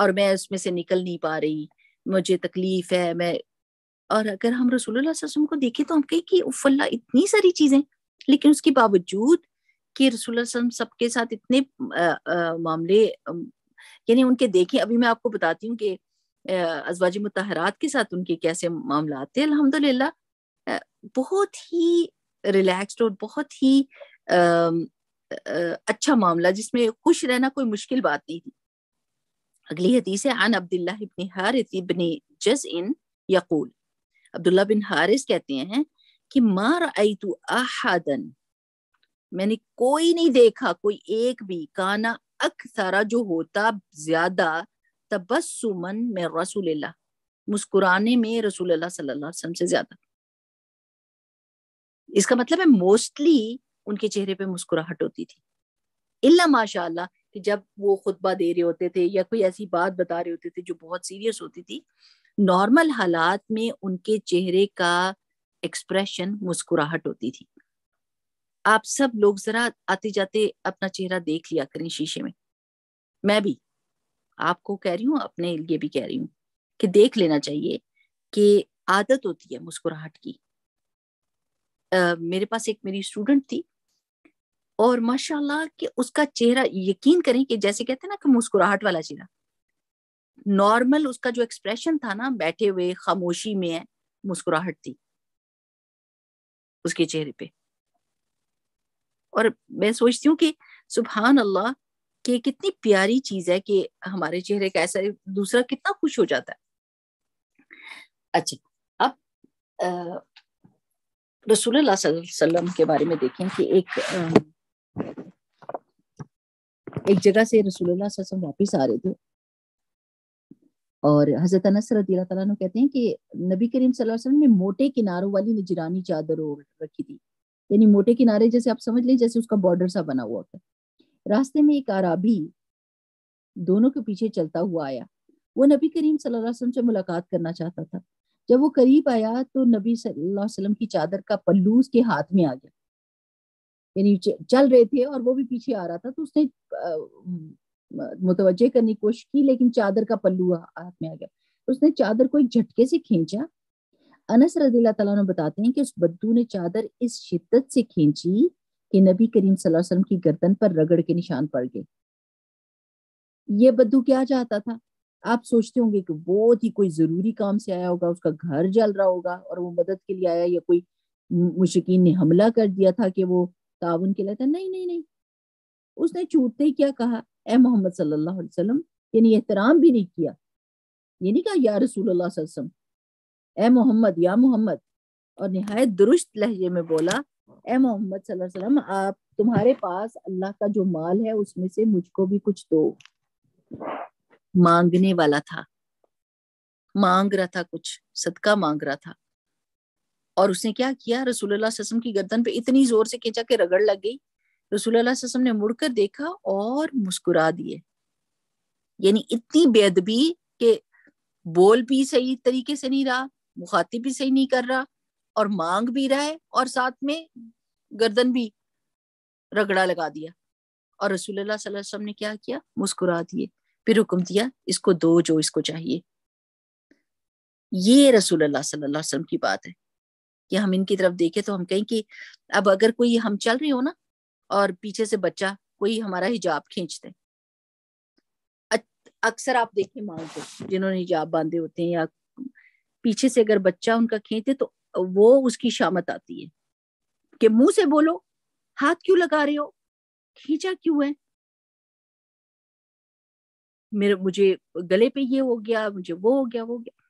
Speaker 2: और मैं उसमें से निकल नहीं पा रही मुझे तकलीफ है मैं और अगर हम रसूल सरसम को देखें तो हम कहें कि उफल्ला इतनी सारी चीजें लेकिन उसके बावजूद कि रसूलुल्लाह सबके साथ इतने आ, आ, मामले यानी उनके देखें अभी मैं आपको बताती हूँ कि अजवाज मतहरात के साथ उनके कैसे मामला थे अलहमदिल्ला बहुत ही रिलैक्सड और बहुत ही आ, अच्छा मामला जिसमें खुश रहना कोई मुश्किल बात नहीं थी अगली हदीस है आन अब्दुल्ला इब्न हारिस इब्न जज इन यकूल अब्दुल्ला बिन हारिस कहते हैं कि मार आई तू मैंने कोई नहीं देखा कोई एक भी काना सारा जो होता ज्यादा तबसुमन में रसूल मुस्कुराने में रसूल वसल्लम से ज्यादा इसका मतलब है मोस्टली उनके चेहरे पे मुस्कुराहट होती थी इल्ला माशाल्लाह कि जब वो खुतबा दे रहे होते थे या कोई ऐसी बात बता रहे होते थे जो बहुत सीरियस होती थी नॉर्मल हालात में उनके चेहरे का एक्सप्रेशन मुस्कुराहट होती थी आप सब लोग जरा आते जाते अपना चेहरा देख लिया करें शीशे में मैं भी आपको कह रही हूँ अपने लिए भी कह रही हूँ कि देख लेना चाहिए कि आदत होती है मुस्कुराहट की Uh, मेरे पास एक मेरी स्टूडेंट थी और माशाल्लाह कि उसका चेहरा यकीन करें कि जैसे कहते हैं ना कि मुस्कुराहट वाला चेहरा नॉर्मल उसका जो एक्सप्रेशन था ना बैठे हुए खामोशी में है मुस्कुराहट थी उसके चेहरे पे और मैं सोचती हूँ कि सुबहान अल्लाह कि कितनी प्यारी चीज है कि हमारे चेहरे का ऐसा दूसरा कितना खुश हो जाता है अच्छा अब रसूलुल्लाह वसल्लम के बारे में देखें कि एक एक जगह से रसूल वापिस आ रहे थे और हजरत अनस तला कहते हैं कि नबी करीम सल्लल्लाहु अलैहि वसल्लम ने मोटे किनारों वाली निजरानी चादर रखी थी यानी मोटे किनारे जैसे आप समझ लें जैसे उसका बॉर्डर सा बना हुआ होता है रास्ते में एक आराबी दोनों के पीछे चलता हुआ आया वो नबी करीम सल्लल्लाहु अलैहि वसल्लम से मुलाकात करना चाहता था जब वो करीब आया तो नबी सल्लल्लाहु अलैहि वसल्लम की चादर का पल्लू उसके हाथ में आ गया यानी चल रहे थे और वो भी पीछे आ रहा था तो उसने मुतवजह करने की कोशिश की लेकिन चादर का पल्लू हाथ में आ गया उसने चादर को एक झटके से खींचा अनस रजील्ला तला बताते हैं कि उस बद्दू ने चादर इस शिद्दत से खींची कि नबी करीम वसल्लम की गर्दन पर रगड़ के निशान पड़ गए ये बद्दू क्या चाहता था आप सोचते होंगे कि बहुत ही कोई जरूरी काम से आया होगा उसका घर जल रहा होगा और वो मदद के लिए आया या कोई मुशकिन ने हमला कर दिया था कि वो ताउन के लिए था नहीं नहीं नहीं उसने छूटते ही क्या कहा ए मोहम्मद सल्लल्लाहु अलैहि वसल्लम यानी एहतराम भी नहीं किया ये नहीं कहा या रसूल अल्लाह वसल्लम ए मोहम्मद या मोहम्मद और नहायत दुरुस्त लहजे में बोला ए मोहम्मद आप तुम्हारे पास अल्लाह का जो माल है उसमें से मुझको भी कुछ दो मांगने वाला था मांग रहा था कुछ सदका मांग रहा था और उसने क्या किया रसूलुल्लाह वसल्लम की गर्दन पे इतनी जोर से खींचा के रगड़ लग गई रसूलुल्लाह वसल्लम ने मुड़कर देखा और मुस्कुरा दिए यानी इतनी बेदबी के बोल भी सही तरीके से नहीं रहा मुखातिब भी सही नहीं कर रहा और मांग भी रहा है और साथ में गर्दन भी रगड़ा लगा दिया और रसूलुल्लाह सल्लल्लाहु अलैहि वसल्लम ने क्या किया मुस्कुरा दिए फिर हुक्म दिया इसको दो जो इसको चाहिए ये रसूलुल्लाह सल्लल्लाहु अलैहि वसल्लम की बात है कि हम इनकी तरफ देखें तो हम कहें कि अब अगर कोई हम चल रहे हो ना और पीछे से बच्चा कोई हमारा हिजाब खींचते अक्सर आप देखें माओ को जिन्होंने हिजाब बांधे होते हैं या पीछे से अगर बच्चा उनका खींचते तो वो उसकी शामत आती है कि मुंह से बोलो हाथ क्यों लगा रहे हो खींचा क्यों है मेरे मुझे गले पे ये हो गया मुझे वो हो गया वो हो गया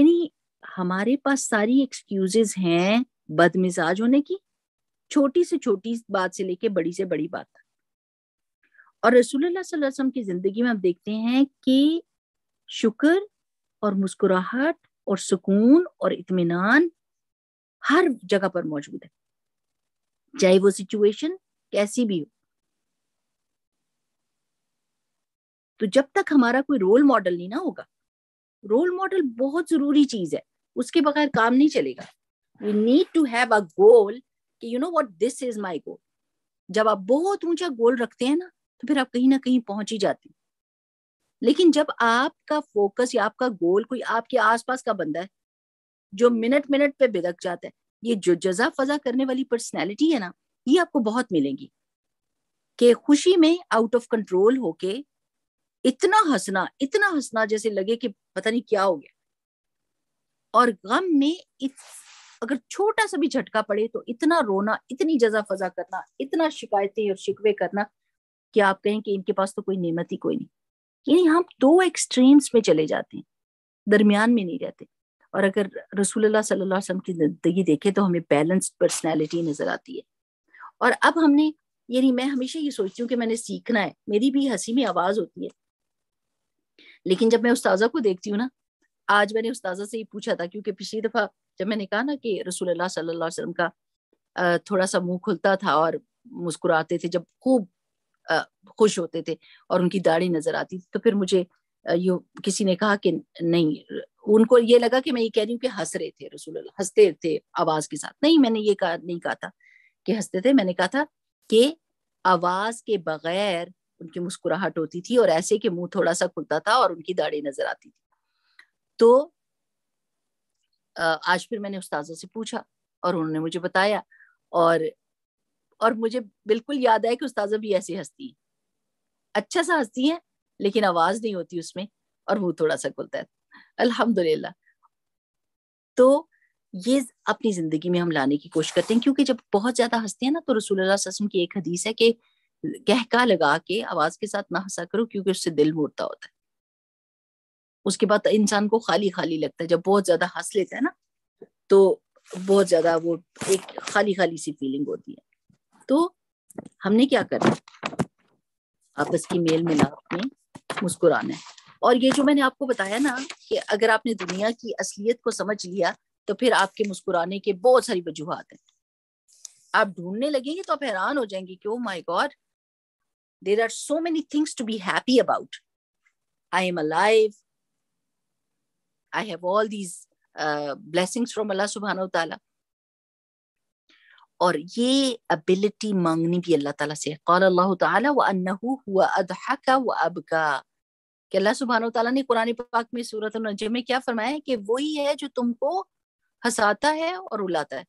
Speaker 2: यानी हमारे पास सारी एक्सक्यूजेज हैं बदमिजाज होने की छोटी से छोटी बात से लेके बड़ी से बड़ी बात और रसूलुल्लाह सल्लल्लाहु अलैहि वसल्लम की जिंदगी में हम देखते हैं कि शुक्र और मुस्कुराहट और सुकून और इतमान हर जगह पर मौजूद है चाहे वो सिचुएशन कैसी भी हो तो जब तक हमारा कोई रोल मॉडल नहीं ना होगा रोल मॉडल बहुत जरूरी चीज है उसके बगैर काम नहीं चलेगा we need to have a goal कि you know what this is my goal जब आप बहुत ऊंचा गोल रखते हैं ना तो फिर आप कहीं ना कहीं पहुंच ही जाते हैं लेकिन जब आपका फोकस या आपका गोल कोई आपके आसपास का बंदा है जो मिनट मिनट पे बिदक जाता है ये जो जजा फजा करने वाली पर्सनैलिटी है ना ये आपको बहुत मिलेगी कि खुशी में आउट ऑफ कंट्रोल होके इतना हंसना इतना हंसना जैसे लगे कि पता नहीं क्या हो गया और गम में इत, अगर छोटा सा भी झटका पड़े तो इतना रोना इतनी जजा फजा करना इतना शिकायतें और शिकवे करना कि आप कहें कि इनके पास तो कोई नियमत ही कोई नहीं यानी हम दो एक्सट्रीम्स में चले जाते हैं दरमियान में नहीं रहते और अगर रसूल सल्लल्लाहु अलैहि की जिंदगी देखे तो हमें बैलेंस्ड पर्सनैलिटी नजर आती है और अब हमने यानी मैं हमेशा ये सोचती हूँ कि मैंने सीखना है मेरी भी हंसी में आवाज होती है लेकिन जब मैं उस्ताजा को देखती हूँ ना आज मैंने उस्ताजा से ही पूछा था क्योंकि पिछली दफा जब मैंने कहा ना कि रसूल सल्लल्लाहु अलैहि का थोड़ा सा मुंह खुलता था और मुस्कुराते थे जब खूब खुश होते थे और उनकी दाढ़ी नजर आती थी तो फिर मुझे यू किसी ने कहा कि नहीं उनको ये लगा कि मैं ये कह रही हूँ कि हंस रहे थे रसूल हंसते थे आवाज के साथ नहीं मैंने ये कहा नहीं कहा था कि हंसते थे मैंने कहा था कि आवाज के बगैर उनकी मुस्कुराहट होती थी और ऐसे के मुंह थोड़ा सा खुलता था और उनकी दाढ़ी नजर आती थी तो आज फिर मैंने उस्ताजों से पूछा और उन्होंने मुझे बताया और और मुझे बिल्कुल याद आया कि उस्ताजा भी ऐसी हंसती हैं अच्छा सा हंसती हैं लेकिन आवाज नहीं होती उसमें और मुंह थोड़ा सा खुलता है अल्हम्दुलिल्लाह तो ये अपनी जिंदगी में हम लाने की कोशिश करते हैं क्योंकि जब बहुत ज्यादा हंसते हैं ना तो रसूल की एक हदीस है कि कहका लगा के आवाज के साथ ना हंसा करो क्योंकि उससे दिल मुड़ता होता है उसके बाद इंसान को खाली खाली लगता है जब बहुत ज्यादा हंस लेता है ना तो बहुत ज्यादा वो एक खाली खाली सी फीलिंग होती है तो हमने क्या करना आपस की मेल मिलाप में मुस्कुराना है और ये जो मैंने आपको बताया ना कि अगर आपने दुनिया की असलियत को समझ लिया तो फिर आपके मुस्कुराने के बहुत सारी वजूहत हैं आप ढूंढने लगेंगे तो आप हैरान हो जाएंगे कि oh my god there are so many things to be happy about I am alive I have all these blessings from Allah सुबहाना तला और ये एबिलिटी मांगनी भी अल्लाह ताला से कौल अल्लाह ताला व अन्नहु हुआ अदहका व अबका कि अल्लाह व तआला ने कुरान पाक में सूरत नजम में क्या फरमाया है कि वही है जो तुमको हंसाता है और रुलाता है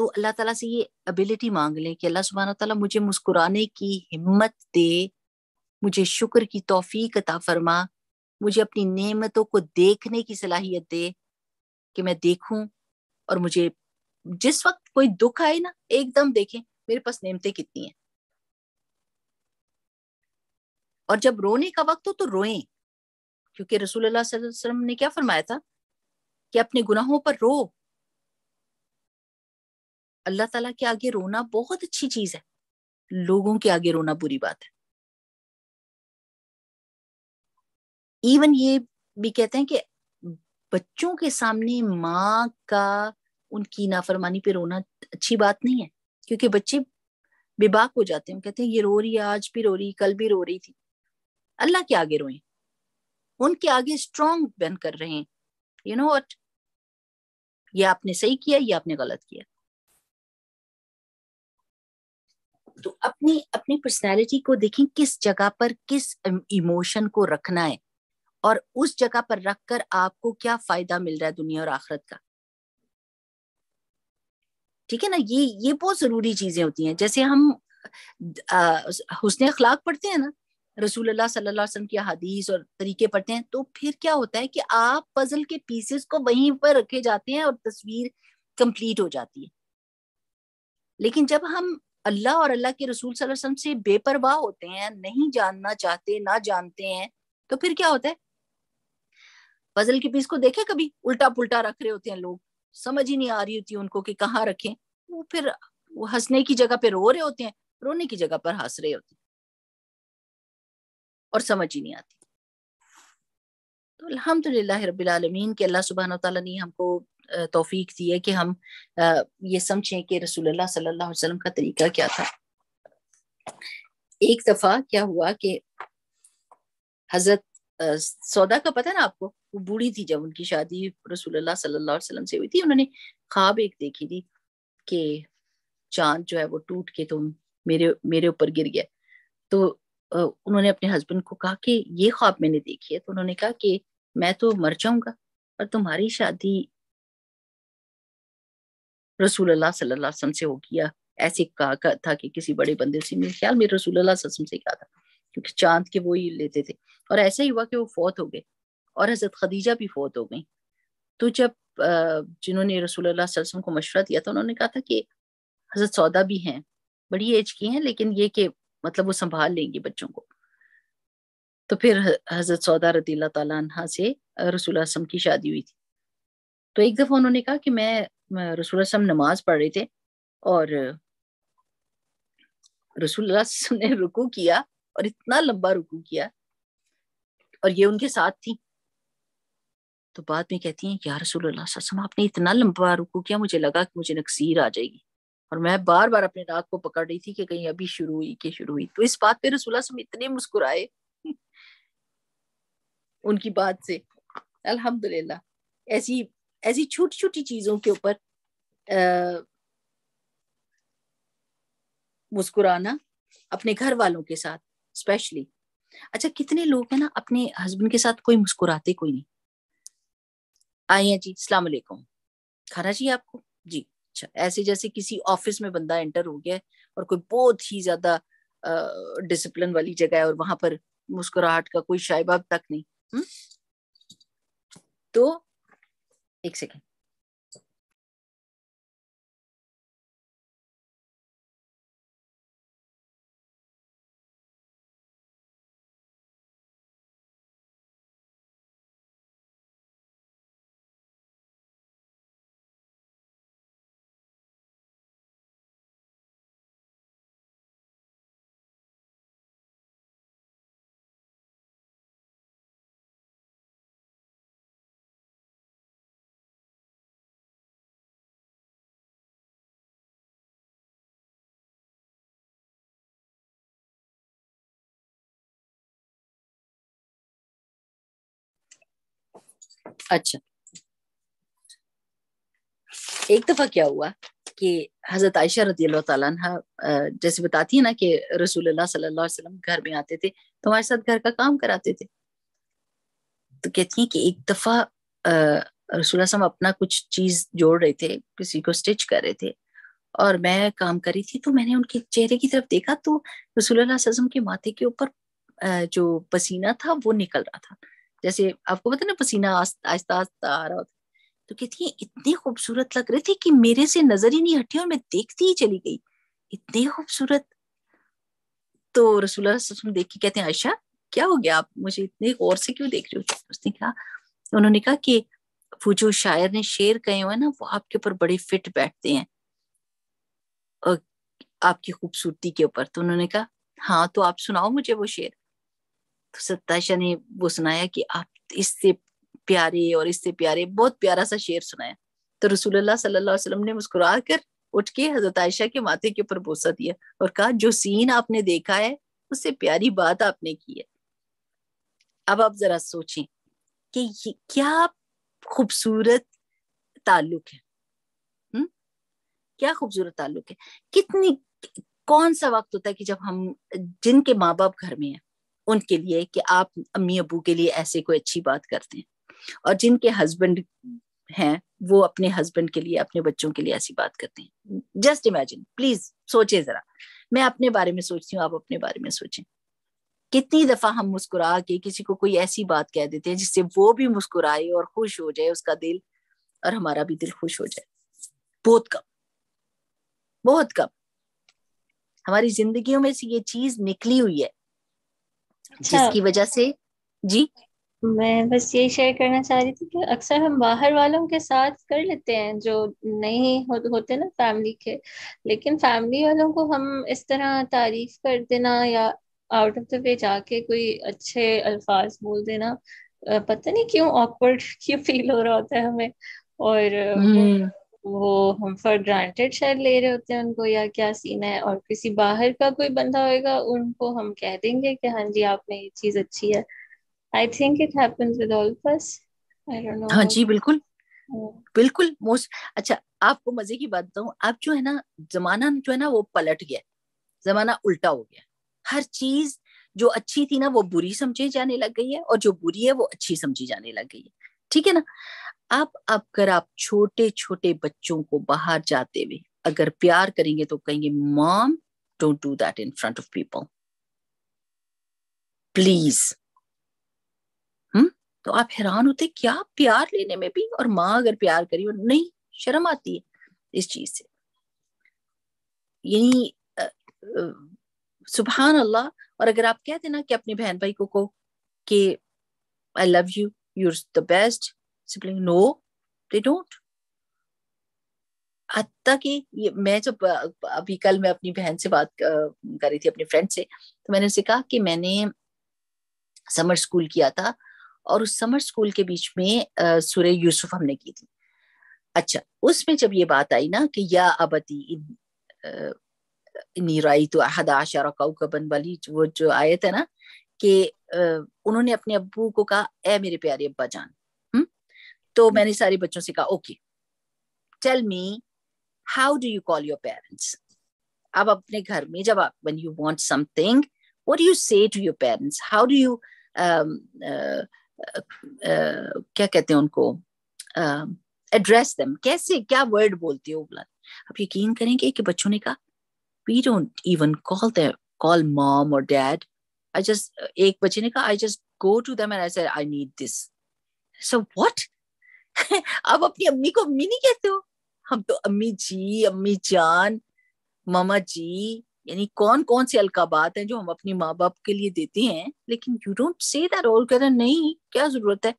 Speaker 2: तो अल्लाह ताला से ये एबिलिटी मांग लें कि अल्लाह सुबहान तला मुझे मुस्कुराने की हिम्मत दे मुझे शुक्र की तौफीक अता फरमा मुझे अपनी नेमतों को देखने की सलाहियत दे कि मैं देखूं और मुझे जिस वक्त कोई दुख आए ना एकदम देखें मेरे पास नेमते कितनी है और जब रोने का वक्त हो तो रोए क्योंकि रसूल वसल्लम ने क्या फरमाया था कि अपने गुनाहों पर रो अल्लाह ताला के आगे रोना बहुत अच्छी चीज है लोगों के आगे रोना बुरी बात है इवन ये भी कहते हैं कि बच्चों के सामने माँ का उनकी नाफरमानी पे रोना अच्छी बात नहीं है क्योंकि बच्चे बेबाक हो जाते हैं कहते हैं ये रो रही है आज भी रो रही कल भी रो रही थी अल्लाह के आगे रोए उनके आगे स्ट्रॉन्ग बन कर रहे हैं यू नो वट ये आपने सही किया ये आपने गलत किया तो अपनी अपनी पर्सनैलिटी को देखें किस जगह पर किस इमोशन um, को रखना है और उस जगह पर रखकर आपको क्या फायदा मिल रहा है दुनिया और आखरत का ठीक है ना ये ये बहुत जरूरी चीजें होती हैं जैसे हम हुसन अखलाक पढ़ते हैं ना रसूल अल्लाह सल्लल्लाहु अलैहि वसल्लम की हदीस और तरीके पढ़ते हैं तो फिर क्या होता है कि आप पजल के पीसेस को वहीं पर रखे जाते हैं और तस्वीर कंप्लीट हो जाती है लेकिन जब हम अल्लाह और अल्लाह के रसूल सल्लल्लाहु अलैहि वसल्लम से बेपरवाह होते हैं नहीं जानना चाहते ना जानते हैं तो फिर क्या होता है पजल के पीस को देखे कभी उल्टा पुल्टा रख रहे होते हैं लोग समझ ही नहीं आ रही होती उनको कि कहाँ रखें वो फिर वो हंसने की जगह पे रो रहे होते हैं रोने की जगह पर हंस रहे होते हैं और समझ ही नहीं आती तो अल्हम्दुलिल्लाह रब्बिल के अल्लाह सुबहान तला ने हमको तोफीक दी है कि हम ये समझें कि रसूल सल्लाम सल्लल्लाहु अलैहि वसल्लम का तरीका क्या था एक दफा क्या हुआ कि हजरत सौदा का पता ना आपको वो बूढ़ी थी जब उनकी शादी रसूलुल्लाह सल्लल्लाहु अलैहि वसल्लम से हुई थी उन्होंने ख्वाब एक देखी थी कि चांद जो है वो टूट के तो मेरे मेरे ऊपर गिर गया तो उन्होंने अपने हस्बैंड को कहा कि ये ख्वाब मैंने देखी है तो उन्होंने कहा कि मैं तो मर जाऊंगा पर तुम्हारी शादी रसूल अल्लाह सल्लल्लाहु अलैहि वसल्लम से हो गया ऐसे कहा था कि किसी बड़े बंदे से मेरे ख्याल में रसूल अल्लाह से कहा था क्योंकि चांद के वो ही लेते थे और ऐसा ही हुआ कि वो फौत हो गए और हजरत खदीजा भी फौत हो गई तो जब जिन्होंने रसूल वसल्लम को मशवरा दिया था उन्होंने कहा था कि हजरत सौदा भी हैं बड़ी एज की हैं लेकिन ये कि मतलब वो संभाल लेंगे बच्चों को तो फिर हजरत सौदा रती तला से रसूल असम की शादी हुई थी तो एक दफ़ा उन्होंने कहा कि मैं रसूल असम नमाज पढ़ रहे थे और रसूल ने रुकू किया और इतना लंबा रुकू किया और ये उनके साथ थी तो बाद में कहती हैं यार रसूल अल्लाह आपने इतना लंबा रुकू किया मुझे लगा कि मुझे नकसीर आ जाएगी और मैं बार बार अपने नाक को पकड़ रही थी कि कहीं अभी शुरू हुई कि शुरू हुई तो इस बात पे रसूल सम इतने मुस्कुराए [LAUGHS] उनकी बात से अल्हम्दुलिल्लाह ऐसी ऐसी छोटी छोटी चीजों के ऊपर मुस्कुराना अपने घर वालों के साथ स्पेशली अच्छा कितने लोग हैं ना अपने हस्बैंड के साथ कोई मुस्कुराते कोई नहीं आए हैं जी सलाम अलैकुम खाना चाहिए आपको जी अच्छा ऐसे जैसे किसी ऑफिस में बंदा एंटर हो गया और कोई बहुत ही ज्यादा डिसिप्लिन वाली जगह है और वहां पर मुस्कुराहट का कोई शायबाब तक नहीं हुँ? हम्म? तो
Speaker 1: एक सेकेंड अच्छा
Speaker 2: एक दफा क्या हुआ कि हजरत आयशा रजी अल्लाह जैसे बताती है ना कि रसूल सल्लल्लाहु अलैहि वसल्लम घर में आते थे तो हमारे साथ घर का काम कराते थे तो कहती है कि एक दफा रसूल अपना कुछ चीज जोड़ रहे थे किसी को स्टिच कर रहे थे और मैं काम कर रही थी तो मैंने उनके चेहरे की तरफ देखा तो रसूल के माथे के ऊपर जो पसीना था वो निकल रहा था जैसे आपको पता ना पसीना आहिस्ता आहिस्ता आ रहा होता तो कहती है इतने खूबसूरत लग रहे थे कि मेरे से नजर ही नहीं हटी और मैं देखती ही चली गई इतने खूबसूरत तो रसूल देख के कहते हैं आयशा क्या हो गया आप मुझे इतने गौर से क्यों देख रहे हो उसने कहा उन्होंने कहा कि वो जो शायर ने शेर कहे हुए ना वो आपके ऊपर बड़े फिट बैठते हैं और आपकी खूबसूरती के ऊपर तो उन्होंने कहा हाँ तो आप सुनाओ मुझे वो शेर तो ने वो सुनाया कि आप इससे प्यारे और इससे प्यारे बहुत प्यारा सा शेर सुनाया तो रसूलुल्लाह सल्लल्लाहु अलैहि वसल्लम ने मुस्कुरा कर उठ के हजरत आयशा के माथे के ऊपर बोसा दिया और कहा जो सीन आपने देखा है उससे प्यारी बात आपने की है अब आप जरा सोचें कि ये क्या खूबसूरत ताल्लुक है हुँ? क्या खूबसूरत ताल्लुक है कितनी कौन सा वक्त होता है कि जब हम जिनके माँ बाप घर में है उनके लिए कि आप अम्मी अबू के लिए ऐसे कोई अच्छी बात करते हैं और जिनके हस्बैंड हैं वो अपने हस्बैंड के लिए अपने बच्चों के लिए ऐसी बात करते हैं जस्ट इमेजिन प्लीज सोचे जरा मैं अपने बारे में सोचती हूँ आप अपने बारे में सोचें कितनी दफा हम मुस्कुरा के किसी को कोई ऐसी बात कह देते हैं जिससे वो भी मुस्कुराए और खुश हो जाए उसका दिल और हमारा भी दिल खुश हो जाए बहुत कम बहुत कम हमारी जिंदगियों में से ये चीज निकली हुई है
Speaker 3: अच्छा। जिसकी वजह से जी मैं बस यही शेयर करना चाह रही थी कि अक्सर हम बाहर वालों के साथ कर लेते हैं जो नहीं हो, होते ना फैमिली के लेकिन फैमिली वालों को हम इस तरह तारीफ कर देना या आउट ऑफ द वे जाके कोई अच्छे अल्फाज बोल देना पता नहीं क्यों ऑकवर्ड [LAUGHS] क्यों फील हो रहा होता है हमें और hmm. वो हम फॉर ग्रांटेड शायद ले रहे होते हैं उनको या क्या सीन है और किसी बाहर का कोई बंदा होएगा उनको हम कह देंगे कि हाँ जी आप में ये चीज अच्छी है I think it happens with all of us I don't know हाँ जी बिल्कुल हाँ।
Speaker 2: बिल्कुल मोस्ट अच्छा आपको मजे की बात बताऊं आप जो है ना जमाना जो है ना वो पलट गया जमाना उल्टा हो गया हर चीज जो अच्छी थी ना वो बुरी समझी जाने लग गई है और जो बुरी है वो अच्छी समझी जाने लग गई है ठीक है ना आप अगर आप छोटे छोटे बच्चों को बाहर जाते हुए अगर प्यार करेंगे तो कहेंगे mom don't do that in front of people please hmm तो आप हैरान होते क्या प्यार लेने में भी और माँ अगर प्यार करी और नहीं शर्म आती है इस चीज से यही सुबहान अल्लाह और अगर आप कह देना कि अपने बहन भाई को को कि I love you you're the best sibling no they don't हती कि मैं जब अभी कल मैं अपनी बहन से बात कर रही थी अपने फ्रेंड से तो मैंने उसे कहा कि मैंने समर स्कूल किया था और उस समर स्कूल के बीच में सूर्य यूसुफ हमने की थी अच्छा उसमें जब ये बात आई ना कि या अबती नीराई तो अहद आशारा कौकबन वाली वो जो आयत है ना कि उन्होंने अपने अबू को कहा ए मेरे प्यारे अब्बा जान हुँ? तो मैंने सारे बच्चों से कहा okay tell me how do you call your parents अब अपने घर में जब आप when you want something what you say to your parents how do you क्या कहते हैं उनको एड्रेस uh, कैसे क्या वर्ड बोलते हो बोला आप यकीन करेंगे कि बच्चों ने कहा वी डोंट इवन कॉल दॉल कॉल मॉम और डैड आई जस्ट एक बच्चे ने कहा I just go to them and I said I need this so what आप अपनी अम्मी को अम्मी नहीं कहते हो हम तो अम्मी जी अम्मी जान मामा जी यानी कौन कौन से अलकाबात हैं जो हम अपने माँ बाप के लिए देते हैं लेकिन you don't say that all कह रहे नहीं क्या जरूरत है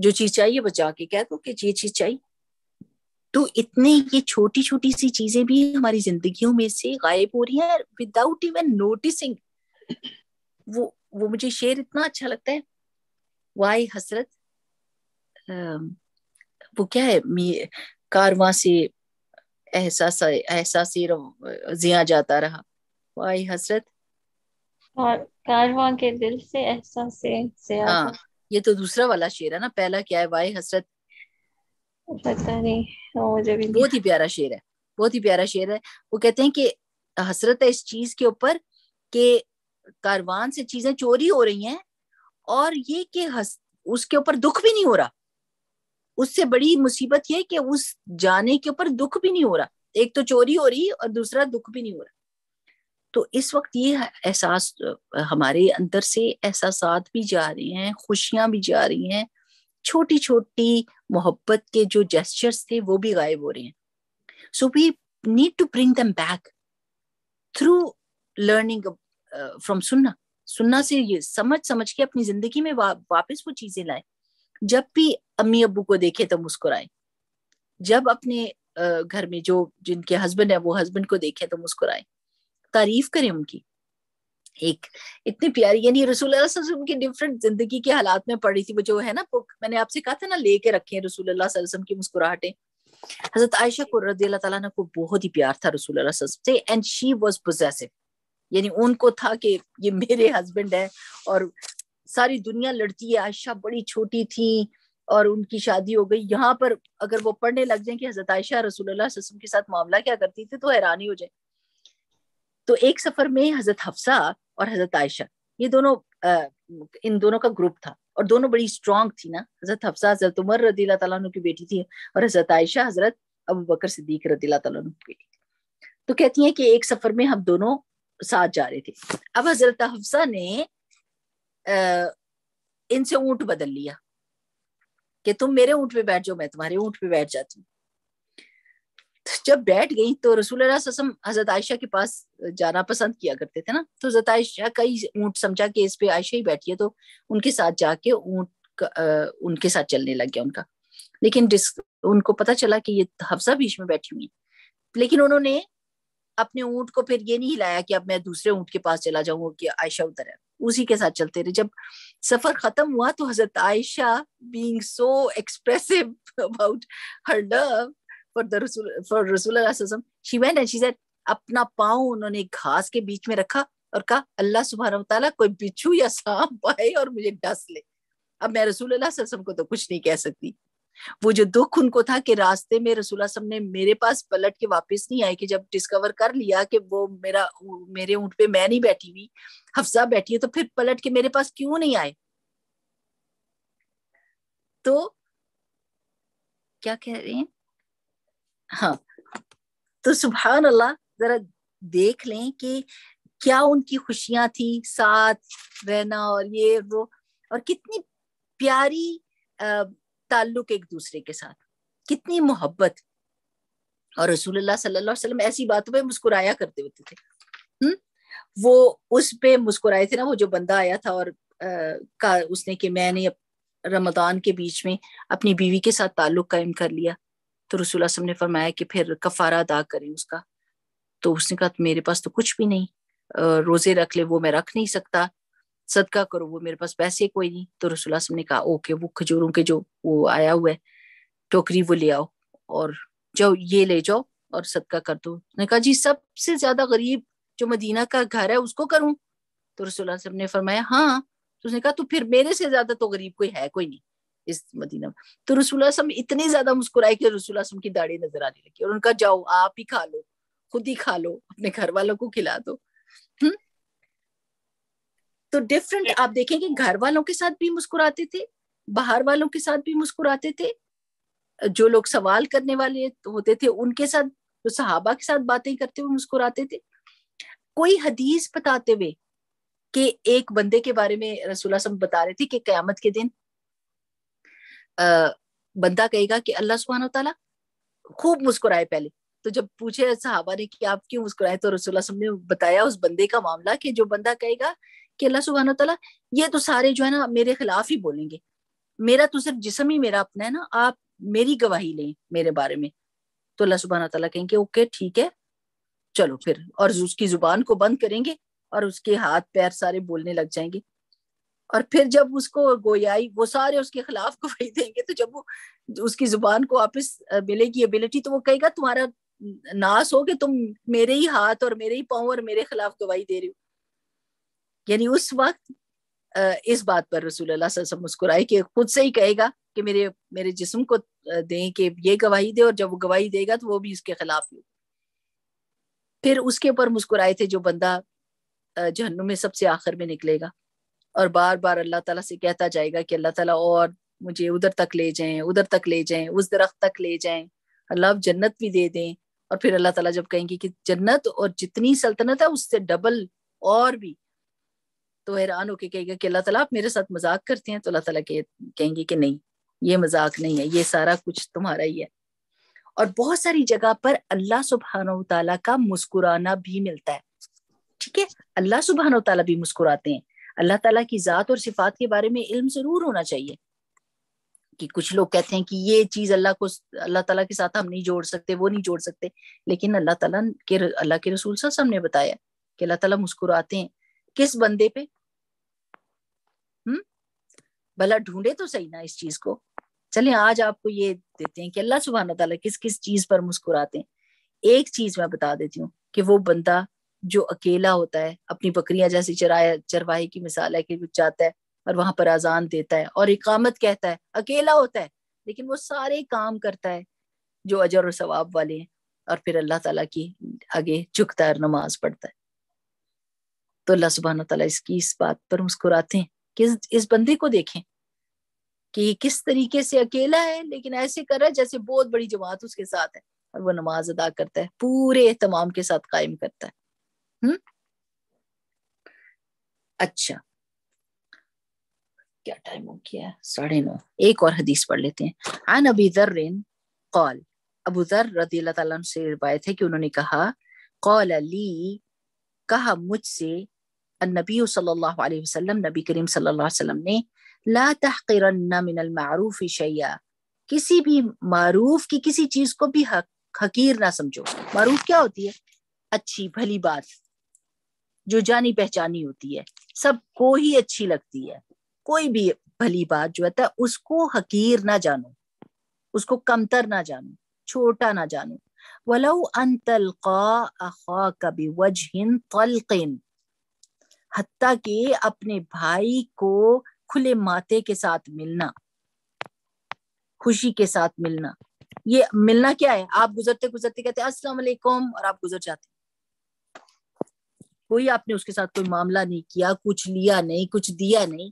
Speaker 2: जो चीज चाहिए बचा के कह दो कि ये चीज चाहिए तो इतने ये छोटी छोटी सी चीजें भी हमारी जिंदगियों में से गायब हो रही है विदाउट इवन नोटिसिंग वो वो मुझे शेर इतना अच्छा लगता है वाई हसरत वो क्या है कारवा से एहसास जिया जाता रहा वाई हसरत और कारवां के दिल से एहसास हाँ ये तो दूसरा वाला शेर है ना पहला क्या है वाई हसरत पता नहीं बहुत ही प्यारा शेर है बहुत ही प्यारा शेर है वो कहते हैं कि हसरत है इस चीज के ऊपर कि कारवान से चीजें चोरी हो रही हैं और ये कि उसके ऊपर दुख भी नहीं हो रहा उससे बड़ी मुसीबत ये कि उस जाने के ऊपर दुख भी नहीं हो रहा एक तो चोरी हो रही और दूसरा दुख भी नहीं हो रहा तो इस वक्त ये एहसास हमारे अंदर से एहसास भी जा रहे हैं खुशियां भी जा रही हैं छोटी छोटी मोहब्बत के जो जेस्टर्स थे वो भी गायब हो रहे हैं so we need to bring them back through learning from सुनना सुनना से ये समझ समझ के अपनी जिंदगी में वा, वापस वो चीजें लाए जब भी अम्मी अबू को देखे तो मुस्कुराए जब अपने घर में जो जिनके हस्बैंड है वो हस्बैंड को देखे तो मुस्कुराए तारीफ करें उनकी एक इतनी प्यारी यानी रसूल की डिफरेंट जिंदगी के हालात में पड़ी थी वो जो है ना बुक मैंने आपसे कहा था ना लेके रखे हैं रसूल की मुस्कुराहटें हजरत आयशा को रजी अल्लाह तला को बहुत ही प्यार था रसूल से एंड शी वॉज पोजेसिव यानी उनको था कि ये मेरे हस्बैंड है और सारी दुनिया लड़ती है आयशा बड़ी छोटी थी और उनकी शादी हो गई यहाँ पर अगर वो पढ़ने लग जाए कि हजरत आयशा रसूलुल्लाह वसल्लम के साथ मामला क्या करती थी तो हैरानी हो जाए तो एक सफर में हजरत हफ्सा और हजरत आयशा ये दोनों आ, इन दोनों का ग्रुप था और दोनों बड़ी स्ट्रांग थी ना हजरत हफ्सा हजरत उमर रदी की बेटी थी और हजरत आयशा हजरत अबू बकर सिद्दीक रदी की बेटी तो कहती हैं कि एक सफर में हम दोनों साथ जा रही थी अब हजरत हफ्सा ने अः इनसे ऊंट बदल लिया कि तुम मेरे ऊंट पे बैठ जाओ मैं तुम्हारे ऊंट पे बैठ जाती हूँ तो जब बैठ गई तो रसूल हजरत आयशा के पास जाना पसंद किया करते थे ना तो हजरत आयशा का ही ऊँट समझा कि इस पे आयशा ही बैठी है तो उनके साथ जाके ऊँट उनके साथ चलने लग गया उनका लेकिन उनको पता चला कि ये हफ्सा बीच में बैठी हुई लेकिन उन्होंने अपने ऊँट को फिर ये नहीं हिलाया कि अब मैं दूसरे ऊँट के पास चला जाऊंगा कि आयशा उतर है उसी के साथ चलते रहे जब सफर खत्म हुआ तो हजरत Aisha being so expressive about her love for the रसूल फॉर रसूल she went and she said अपना पाँव उन्होंने घास के बीच में रखा और कहा अल्लाह सुबहान तला कोई बिच्छू या सांप आए और मुझे डस ले अब मैं रसूल अल्लाह को तो कुछ नहीं कह सकती वो जो दुख उनको था कि रास्ते में रसूल ने मेरे पास पलट के वापस नहीं आए कि जब डिस्कवर कर लिया कि वो मेरा मेरे ऊँट पे मैं नहीं बैठी हुई हफ्सा बैठी है तो फिर पलट के मेरे पास क्यों नहीं आए तो क्या कह रहे हैं हाँ तो सुबह अल्लाह जरा देख लें कि क्या उनकी खुशियां थी साथ रहना और ये वो और कितनी प्यारी ताल्लुक एक दूसरे के साथ कितनी मोहब्बत और रसूल सल्लाम वसल्लम ऐसी बातों पे मुस्कुराया करते होते थे हुँ? वो उस पे मुस्कुराए थे ना वो जो बंदा आया था और आ, का उसने कि मैंने रमदान के बीच में अपनी बीवी के साथ ताल्लुक कायम कर लिया तो रसूल असम ने फरमाया कि फिर कफारा अदा करें उसका तो उसने कहा मेरे पास तो कुछ भी नहीं रोजे रख ले वो मैं रख नहीं सकता सदका करो वो मेरे पास पैसे कोई नहीं तो रसुल्ला ने कहा ओके वो खजूरों के जो वो आया हुआ है टोकरी वो ले आओ और जाओ ये ले जाओ और सदका कर दो उसने कहा जी सबसे ज्यादा गरीब जो मदीना का घर है उसको करूं तो रसोल्ला ने फरमाया हाँ तो उसने कहा तो फिर मेरे से ज्यादा तो गरीब कोई है कोई नहीं इस मदीना में तो रसुल्ला इतने ज्यादा मुस्कुराए कि रसुल्ला की दाढ़ी नजर आने लगी और उनका जाओ आप ही खा लो खुद ही खा लो अपने घर वालों को खिला दो तो डिफरेंट आप देखेंगे घर वालों के साथ भी मुस्कुराते थे बाहर वालों के साथ भी मुस्कुराते थे जो लोग सवाल करने वाले होते थे उनके साथ जो सहाबा के साथ बातें करते हुए मुस्कुराते थे कोई हदीस बताते हुए कि एक बंदे के बारे में रसूल बता रहे थे कि क्यामत के दिन आ, बंदा कहेगा कि अल्लाह सुबहान तला खूब मुस्कुराए पहले तो जब पूछे सहाबा ने कि आप क्यों मुस्कुराए तो रसुल्ला ने बताया उस बंदे का मामला कि जो बंदा कहेगा कि अल्लाह सुबहान तला ये तो सारे जो है ना मेरे खिलाफ ही बोलेंगे मेरा तो सिर्फ जिसम ही मेरा अपना है ना आप मेरी गवाही लें मेरे बारे में तो अल्लाह सुबहाना तला कहेंगे ओके ठीक है चलो फिर और उसकी जुबान को बंद करेंगे और उसके हाथ पैर सारे बोलने लग जाएंगे और फिर जब उसको गोयाई वो सारे उसके खिलाफ गवाही देंगे तो जब वो उसकी जुबान को वापस मिलेगी एबिलिटी तो वो कहेगा तुम्हारा नाश हो कि तुम मेरे ही हाथ और मेरे ही पाओ और मेरे खिलाफ गवाही दे रहे हो यानी उस वक्त इस बात पर रसूल अल्लाह वसल्लम मुस्कुराए कि खुद से ही कहेगा कि मेरे मेरे जिस्म को दें कि ये गवाही दे और जब वो गवाही देगा तो वो भी उसके खिलाफ ही फिर उसके ऊपर मुस्कुराए थे जो बंदा जहन्नुम में सबसे आखिर में निकलेगा और बार बार अल्लाह तला से कहता जाएगा कि अल्लाह तला और मुझे उधर तक ले जाए उधर तक ले जाए उस दरख्त तक ले जाए अल्लाह जन्नत भी दे दें और फिर अल्लाह तला जब कहेंगे कि जन्नत और जितनी सल्तनत है उससे डबल और भी तो हैरान होके कहेगा कि अल्लाह ताला आप मेरे साथ मजाक करते हैं तो अल्लाह ताला के कहेंगे कि नहीं ये मजाक नहीं है ये सारा कुछ तुम्हारा ही है और बहुत सारी जगह पर अल्लाह सुबहान तला का मुस्कुराना भी मिलता है ठीक है अल्लाह सुबहान तला भी मुस्कुराते हैं अल्लाह तला की ज़ात और सिफात के बारे में इल्म जरूर होना चाहिए कि कुछ लोग कहते हैं कि ये चीज अल्लाह को अल्लाह तला के साथ हम नहीं जोड़ सकते वो नहीं जोड़ सकते लेकिन अल्लाह तला के अल्लाह के रसूल सा सबने बताया कि अल्लाह तला मुस्कुराते हैं किस बंदे पे भला ढूंढे तो सही ना इस चीज को चले आज आपको ये देते हैं कि अल्लाह सुबहाना तला किस किस चीज पर मुस्कुराते हैं एक चीज मैं बता देती हूँ कि वो बंदा जो अकेला होता है अपनी बकरियां जैसी चराया चरवाहे की मिसाल है कि वो जाता है और वहां पर आजान देता है और इकामत कहता है अकेला होता है लेकिन वो सारे काम करता है जो अजर और सवाब वाले हैं और फिर अल्लाह ताला की आगे झुकता है और नमाज पढ़ता है तो अल्लाह सुबहाना तला इसकी इस बात पर मुस्कुराते हैं कि इस बंदे को देखें कि किस तरीके से अकेला है लेकिन ऐसे कर रहा है जैसे बहुत बड़ी जमात उसके साथ है और वो नमाज अदा करता है पूरे तमाम के साथ कायम करता है हम्म अच्छा क्या टाइम हो गया साढ़े नौ एक और हदीस पढ़ लेते हैं आन अबी दर्रिन कौल अबू दर रदी अल्लाह से रिवायत है कि उन्होंने कहा कौल अली कहा मुझसे नबी सल्लल्लाहु अलैहि वसल्लम नबी करीम सल्लल्लाहु अलैहि वसल्लम ने ला तहकिरन्ना शैया किसी भी मारूफ की किसी चीज को भी हक, हकीर ना समझो मारूफ क्या होती है अच्छी भली बात जो जानी पहचानी होती है सबको ही अच्छी लगती है कोई भी भली बात जो है उसको हकीर ना जानो उसको कमतर ना जानो छोटा ना जानो वलो अन तलका कभी वजहिन तलकिन हती के अपने भाई को खुले माथे के साथ मिलना खुशी के साथ मिलना ये मिलना क्या है आप गुजरते गुजरते कहते हैं और आप गुजर जाते कोई आपने उसके साथ कोई मामला नहीं किया कुछ लिया नहीं कुछ दिया नहीं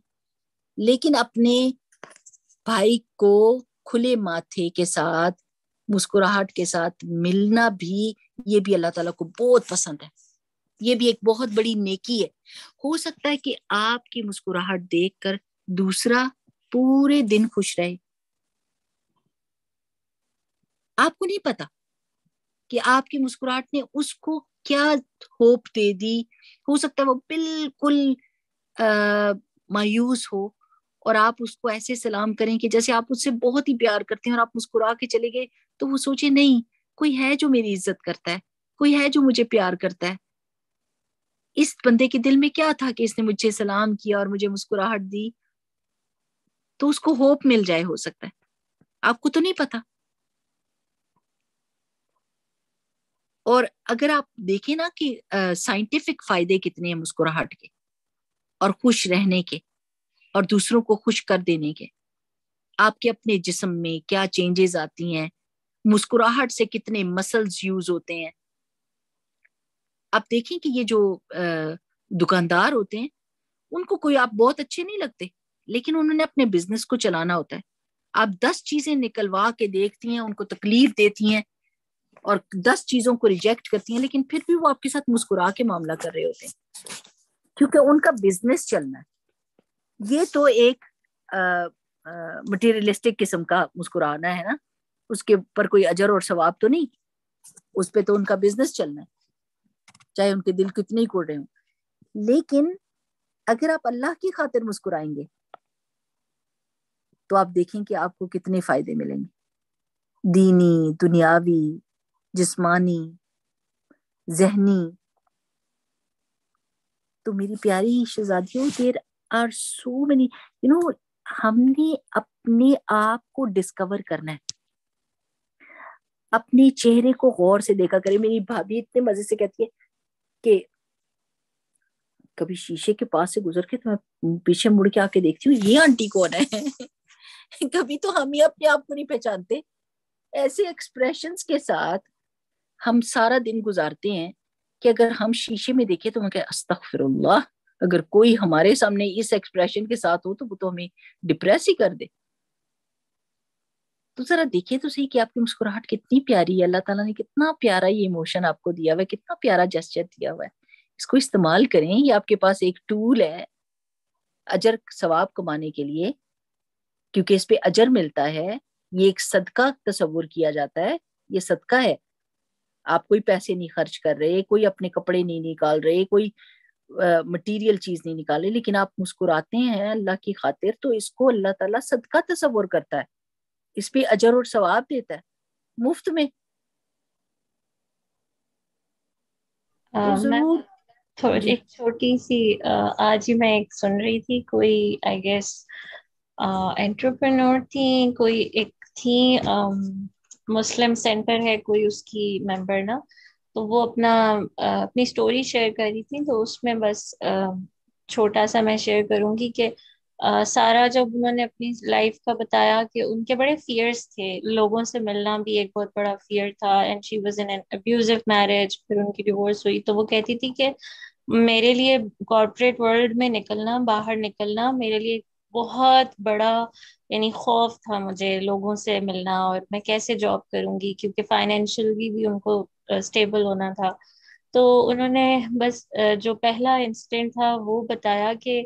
Speaker 2: लेकिन अपने भाई को खुले माथे के साथ मुस्कुराहट के साथ मिलना भी ये भी अल्लाह ताला को बहुत पसंद है ये भी एक बहुत बड़ी नेकी है हो सकता है कि आपकी मुस्कुराहट देखकर दूसरा पूरे दिन खुश रहे आपको नहीं पता कि आपकी मुस्कुराहट ने उसको क्या होप दे दी हो सकता है वो बिल्कुल आ, मायूस हो और आप उसको ऐसे सलाम करें कि जैसे आप उससे बहुत ही प्यार करते हैं और आप मुस्कुरा के चले गए तो वो सोचे नहीं कोई है जो मेरी इज्जत करता है कोई है जो मुझे प्यार करता है इस बंदे के दिल में क्या था कि इसने मुझे सलाम किया और मुझे मुस्कुराहट दी तो उसको होप मिल जाए हो सकता है आपको तो नहीं पता और अगर आप देखें ना कि साइंटिफिक फायदे कितने हैं मुस्कुराहट के और खुश रहने के और दूसरों को खुश कर देने के आपके अपने जिस्म में क्या चेंजेस आती हैं मुस्कुराहट से कितने मसल्स यूज होते हैं आप देखें कि ये जो दुकानदार होते हैं उनको कोई आप बहुत अच्छे नहीं लगते लेकिन उन्होंने अपने बिजनेस को चलाना होता है आप दस चीजें निकलवा के देखती हैं उनको तकलीफ देती हैं और दस चीजों को रिजेक्ट करती हैं लेकिन फिर भी वो आपके साथ मुस्कुरा के मामला कर रहे होते हैं क्योंकि उनका बिजनेस चलना है ये तो एक मटेरियलिस्टिक किस्म का मुस्कुराना है ना उसके ऊपर कोई अजर और सवाब तो नहीं उस पर तो उनका बिजनेस चलना है चाहे उनके दिल कितने ही कोड़ रहे हों लेकिन अगर आप अल्लाह की खातिर मुस्कुराएंगे तो आप देखें कि आपको कितने फायदे मिलेंगे दीनी दुनियावी जिस्मानी जहनी तो मेरी प्यारी शहजादियों there are so many you know हमने अपने आप को डिस्कवर करना है अपने चेहरे को गौर से देखा करें मेरी भाभी इतने मजे से कहती है कि कभी शीशे के पास से गुजर के तो मैं पीछे मुड़ के आके देखती हूँ ये आंटी कौन है [LAUGHS] कभी तो हम ही अपने आप को नहीं पहचानते ऐसे एक्सप्रेशन के साथ हम सारा दिन गुजारते हैं कि अगर हम शीशे में देखें तो हम कहें अस्तगफिरुल्लाह अगर कोई हमारे सामने इस एक्सप्रेशन के साथ हो तो वो तो हमें डिप्रेस ही कर दे तो जरा देखिए तो सही कि आपकी मुस्कुराहट कितनी प्यारी है अल्लाह ताला ने कितना प्यारा ये इमोशन आपको दिया हुआ है कितना प्यारा जेस्टर दिया हुआ है इसको इस्तेमाल करें ये आपके पास एक टूल है अजर सवाब कमाने के लिए क्योंकि इस पे अजर मिलता है ये एक सदका तस्वुर किया जाता है ये सदका है आप कोई पैसे नहीं खर्च कर रहे कोई अपने कपड़े नहीं निकाल रहे कोई मटेरियल चीज नहीं निकाले लेकिन आप मुस्कुराते हैं अल्लाह की खातिर तो इसको अल्लाह ताला सदका तस्वुर करता है इस पे अजर और सवाब देता है मुफ्त में
Speaker 3: थोड़ी हाँ एक छोटी सी आज ही मैं एक सुन रही थी कोई आई गेस एंट्रप्रनोर थी कोई एक थी मुस्लिम सेंटर है कोई उसकी मेंबर ना तो वो अपना अपनी स्टोरी शेयर करी थी तो उसमें बस छोटा सा मैं शेयर करूंगी कि सारा जब उन्होंने अपनी लाइफ का बताया कि उनके बड़े फियर्स थे लोगों से मिलना भी एक बहुत बड़ा फियर था and she was in an abusive marriage फिर उनकी डिवोर्स हुई तो वो कहती थी कि मेरे लिए कॉरपोरेट वर्ल्ड में निकलना बाहर निकलना मेरे लिए बहुत बड़ा यानी खौफ था मुझे लोगों से मिलना और मैं कैसे जॉब करूंगी क्योंकि फाइनेंशियली भी उनको स्टेबल होना था तो उन्होंने बस जो पहला इंसिडेंट था वो बताया कि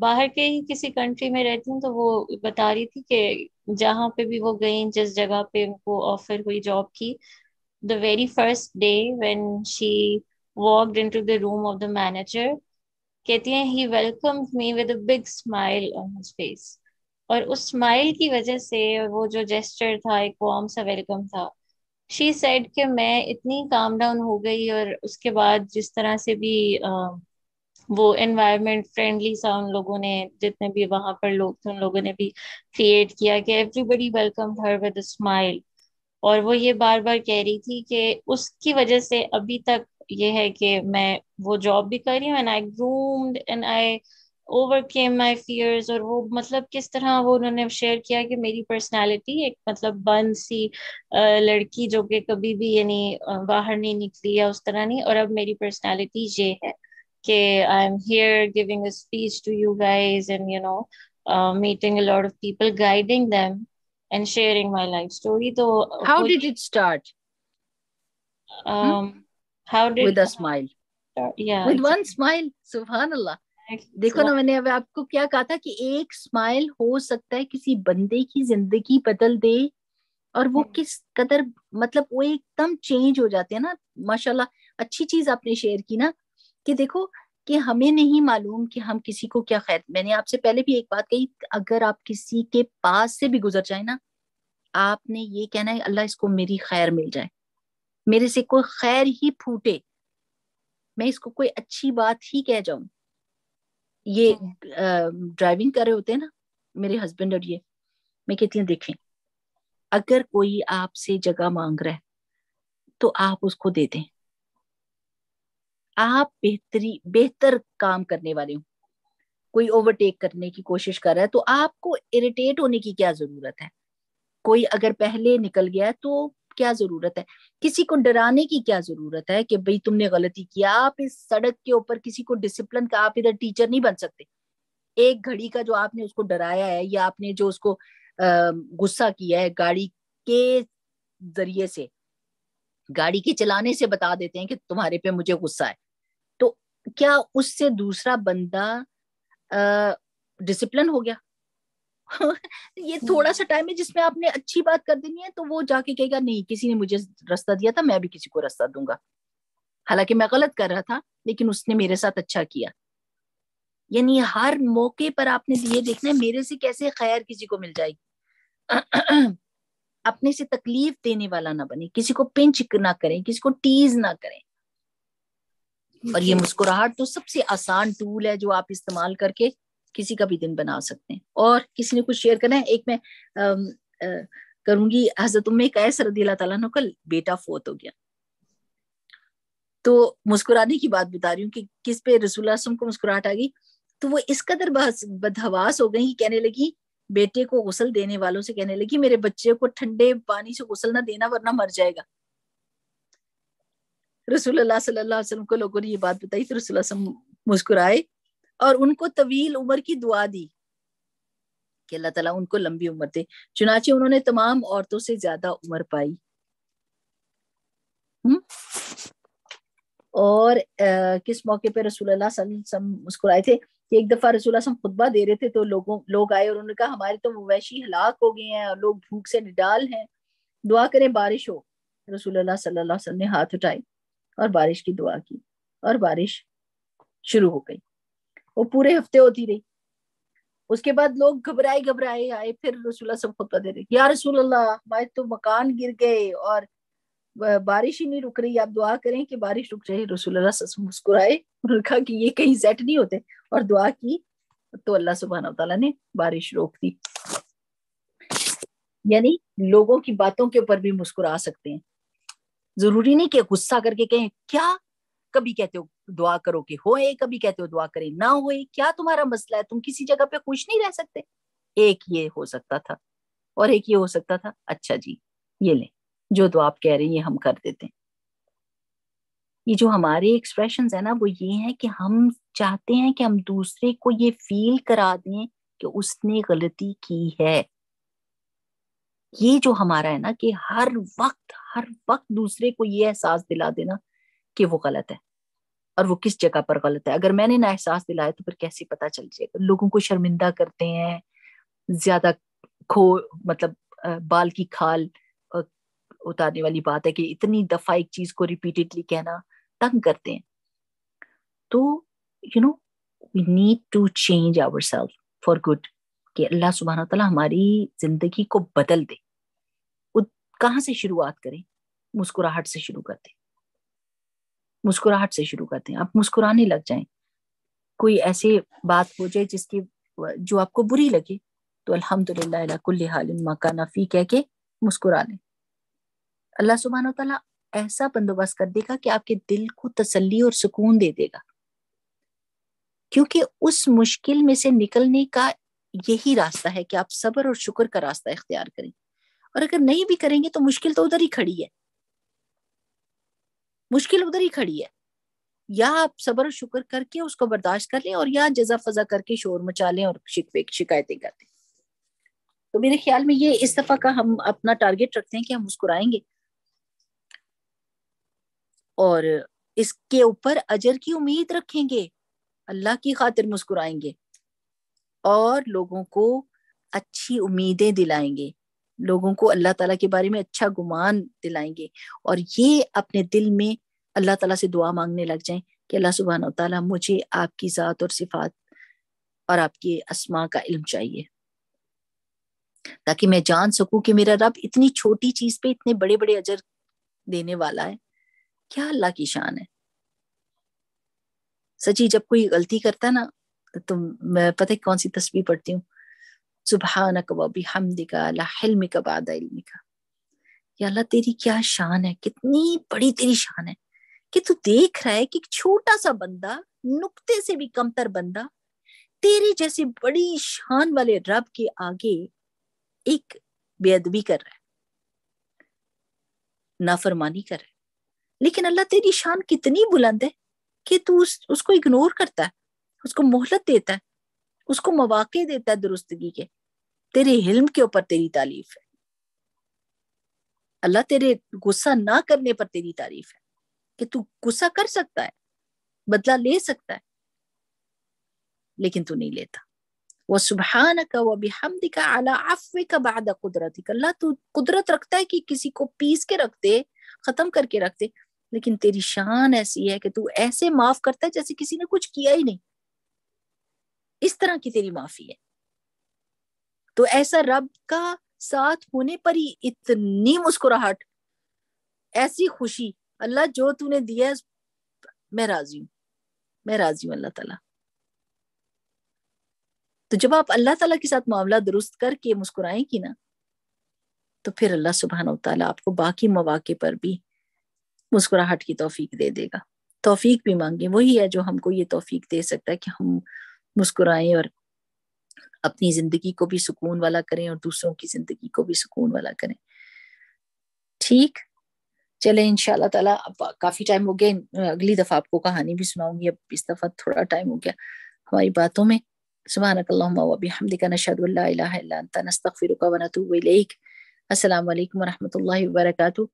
Speaker 3: बाहर के ही किसी कंट्री में रहती हूँ तो वो बता रही थी कि जहाँ पे भी वो गई जिस जगह पे उनको ऑफर हुई जॉब की the very first day when she walked into the room of the manager कहती हैं he welcome me with big smile on his face और उस स्माइल की वजह से वो जो जेस्टर था एक वार्म सा वेलकम था शी सेड कि मैं इतनी काम डाउन हो गई और उसके बाद जिस तरह से भी आ, वो एनवायरनमेंट फ्रेंडली सा उन लोगों ने जितने भी वहां पर लोग थे उन लोगों ने भी क्रिएट किया कि everybody welcome her with smile और वो ये बार बार कह रही थी कि उसकी वजह से अभी तक ये है कि मैं वो जॉब भी कर रही हूँ and I groomed and I overcame my fears और वो मतलब किस तरह वो उन्होंने शेयर किया कि मेरी पर्सनालिटी एक मतलब बंद सी लड़की जो कि कभी भी यानी बाहर नहीं निकली या उस तरह नहीं और अब मेरी पर्सनालिटी ये है कि I am here giving a speech to you guys and you know meeting a lot of people guiding them and sharing my life story तो how did it start How did with a smile. Yeah. With
Speaker 2: one smile, subhanallah. देखो ना मैंने अभी आपको क्या कहा था कि एक स्माइल हो सकता है किसी बंदे की जिंदगी बदल दे और वो हम्म। किस कदर मतलब वो एकदम चेंज हो जाते हैं ना माशाल्लाह अच्छी चीज आपने शेयर की ना कि देखो कि हमें नहीं मालूम कि हम किसी को क्या खैर मैंने आपसे पहले भी एक बात कही अगर आप किसी के पास से भी गुजर जाए ना आपने ये कहना है अल्लाह इसको मेरी खैर मिल जाए मेरे से कोई खैर ही फूटे मैं इसको कोई अच्छी बात ही कह जाऊं ये ड्राइविंग कर रहे होते हैं ना मेरे हस्बैंड और ये मैं कहती हूँ देखें अगर कोई आपसे जगह मांग रहा है तो आप उसको दे दें आप बेहतरी बेहतर काम करने वाले हो कोई ओवरटेक करने की कोशिश कर रहा है तो आपको इरिटेट होने की क्या जरूरत है कोई अगर पहले निकल गया तो क्या जरूरत है किसी को डराने की क्या जरूरत है कि भाई तुमने गलती किया आप इस सड़क के ऊपर किसी को डिसिप्लिन का आप इधर टीचर नहीं बन सकते एक घड़ी का जो आपने उसको डराया है या आपने जो उसको गुस्सा किया है गाड़ी के जरिए से गाड़ी के चलाने से बता देते हैं कि तुम्हारे पे मुझे गुस्सा है तो क्या उससे दूसरा बंदा डिसिप्लिन हो गया [LAUGHS] ये हाँ। थोड़ा सा टाइम है जिसमें आपने अच्छी बात कर देनी है तो वो जाके कहेगा नहीं किसी ने मुझे रास्ता दिया था मैं भी किसी को रास्ता दूंगा हालांकि मैं गलत कर रहा था लेकिन उसने मेरे साथ अच्छा किया यानी हर मौके पर आपने ये देखना है मेरे से कैसे खैर किसी को मिल जाएगी [CLEARS THROAT] अपने से तकलीफ देने वाला ना बने किसी को पिंच ना करें किसी को टीज ना करें और ये मुस्कुराहट तो सबसे आसान टूल है जो आप इस्तेमाल करके किसी का भी दिन बना सकते हैं और किसी ने कुछ शेयर करना है एक मैं करूंगी हजरत उम्मे कैस रदी अल्लाह कल बेटा फोत हो गया तो मुस्कुराने की बात बता रही हूँ कि किस पे रसूल को मुस्कुराहट आ गई तो वो इस कदर बदहवास हो गई कहने लगी बेटे को गुसल देने वालों से कहने लगी मेरे बच्चे को ठंडे पानी से गुसल ना देना वरना मर जाएगा रसूल सल्लल्लाहु को लोगों ने ये बात बताई तो रसूल मुस्कुराए और उनको तवील उम्र की दुआ दी कि अल्लाह ताला उनको लंबी उम्र दे चुनाचे उन्होंने तमाम औरतों से ज्यादा उम्र पाई हुँ? हम्म? और आ, किस मौके पर रसूल मुस्कुराए थे कि एक दफा रसूल खुतबा दे रहे थे तो लोगों लोग आए और उन्होंने कहा हमारे तो मवैशी हलाक हो गए हैं और लोग भूख से निडाल हैं दुआ करें बारिश हो रसूल अल्लाह ने हाथ उठाए और बारिश की दुआ की और बारिश शुरू हो गई वो पूरे हफ्ते होती रही उसके बाद लोग घबराए घबराए आए फिर रसुल्ला सब खुतबा दे रहे या रसूल अल्लाह तो मकान गिर गए और बारिश ही नहीं रुक रही आप दुआ करें कि बारिश रुक जाए रसूल मुस्कुराए उन्होंने कहा कि ये कहीं सेट नहीं होते और दुआ की तो अल्लाह सुबहाना तला ने बारिश रोक दी यानी लोगों की बातों के ऊपर भी मुस्कुरा सकते हैं जरूरी नहीं कि गुस्सा करके कहें क्या कभी कहते हो दुआ करो कि होए कभी कहते हो दुआ करे ना होए क्या तुम्हारा मसला है तुम किसी जगह पे खुश नहीं रह सकते एक ये हो सकता था और एक ये हो सकता था अच्छा जी ये ले जो तो आप कह रहे हैं ये हम कर देते हैं ये जो हमारे एक्सप्रेशन है ना वो ये है कि हम चाहते हैं कि हम दूसरे को ये फील करा दें कि उसने गलती की है ये जो हमारा है ना कि हर वक्त हर वक्त दूसरे को ये एहसास दिला देना कि वो गलत है और वो किस जगह पर गलत है अगर मैंने ना एहसास दिलाया तो फिर कैसे पता चल जाएगा लोगों को शर्मिंदा करते हैं ज्यादा खो मतलब बाल की खाल उतारने वाली बात है कि इतनी दफा एक चीज को रिपीटेडली कहना तंग करते हैं तो you know we need to change ourself for good कि अल्लाह सुबहाना तला हमारी जिंदगी को बदल दे कहाँ से शुरुआत करें मुस्कुराहट से शुरू करते मुस्कुराहट से शुरू करते हैं आप मुस्कुराने लग जाए कोई ऐसी बात हो जाए जिसकी जो आपको बुरी लगे तो अलहमदुल्लाफी कह के मुस्कुरा लें अल्लाह सुबहान तला ऐसा बंदोबस्त कर देगा कि आपके दिल को तसल्ली और सुकून दे देगा क्योंकि उस मुश्किल में से निकलने का यही रास्ता है कि आप सबर और शुक्र का रास्ता इख्तियार करें और अगर नहीं भी करेंगे तो मुश्किल तो उधर ही खड़ी है मुश्किल उधर ही खड़ी है या आप सब्र शुक्र करके उसको बर्दाश्त कर लें और या जजा फजा करके शोर मचा लें और शिकवे शिकायतें कर दें तो मेरे ख्याल में ये इस दफा का हम अपना टारगेट रखते हैं कि हम मुस्कुराएंगे और इसके ऊपर अजर की उम्मीद रखेंगे अल्लाह की खातिर मुस्कुराएंगे और लोगों को अच्छी उम्मीदें दिलाएंगे लोगों को अल्लाह ताला के बारे में अच्छा गुमान दिलाएंगे और ये अपने दिल में अल्लाह तला से दुआ मांगने लग जाए कि अल्लाह सुबहान तला मुझे आपकी ज़ात और सिफात और आपकी आसमां का इल्म चाहिए ताकि मैं जान सकूं कि मेरा रब इतनी छोटी चीज पे इतने बड़े बड़े अजर देने वाला है क्या अल्लाह की शान है सची जब कोई गलती करता है ना तो मैं पता है कौन सी तस्वीर पढ़ती हूँ सुबह कबाबी हमदिका लाहिलमिका का इल्मिका या अल्लाह तेरी क्या शान है कितनी बड़ी तेरी शान है कि तू देख रहा है कि छोटा सा बंदा नुक्ते से भी कमतर बंदा तेरे जैसे बड़ी शान वाले रब के आगे एक बेअदबी कर रहा है नाफरमानी कर रहा है लेकिन अल्लाह तेरी शान कितनी बुलंद है कि तू उस, उसको इग्नोर करता है उसको मोहलत देता है उसको मौाक़े देता है दुरुस्तगी के तेरे हिल्म के ऊपर तेरी तारीफ है अल्लाह तेरे गुस्सा ना करने पर तेरी तारीफ है कि तू गुस्सा कर सकता है बदला ले सकता है लेकिन तू नहीं लेता वह सुबहान का वह हम दिखा आला आफवे का बाद कुदरत अल्लाह तू कुदरत रखता है कि किसी को पीस के रखते खत्म करके रखते लेकिन तेरी शान ऐसी है कि तू ऐसे माफ करता है जैसे किसी ने कुछ किया ही नहीं इस तरह की तेरी माफी है तो ऐसा रब का साथ होने पर ही इतनी मुस्कुराहट ऐसी खुशी अल्लाह जो तूने दिया है मैं राजी हूं मैं राजी हूँ अल्लाह ताला तो जब आप अल्लाह ताला के साथ मामला दुरुस्त करके मुस्कुराएंगी ना तो फिर अल्लाह सुबहान तला आपको बाकी मौाक़े पर भी मुस्कुराहट की तोफीक दे देगा तोफीक भी मांगे वही है जो हमको ये तोफीक दे सकता है कि हम मुस्कुराएं और अपनी जिंदगी को भी सुकून वाला करें और दूसरों की जिंदगी को भी सुकून वाला करें ठीक चले इनशाला तला अब काफी टाइम हो गया अगली दफा आपको कहानी भी सुनाऊंगी अब इस दफा थोड़ा टाइम हो गया हमारी बातों में सुबहानक अल्लाहमदिक नशद नस्तफ़िर
Speaker 1: वनतूब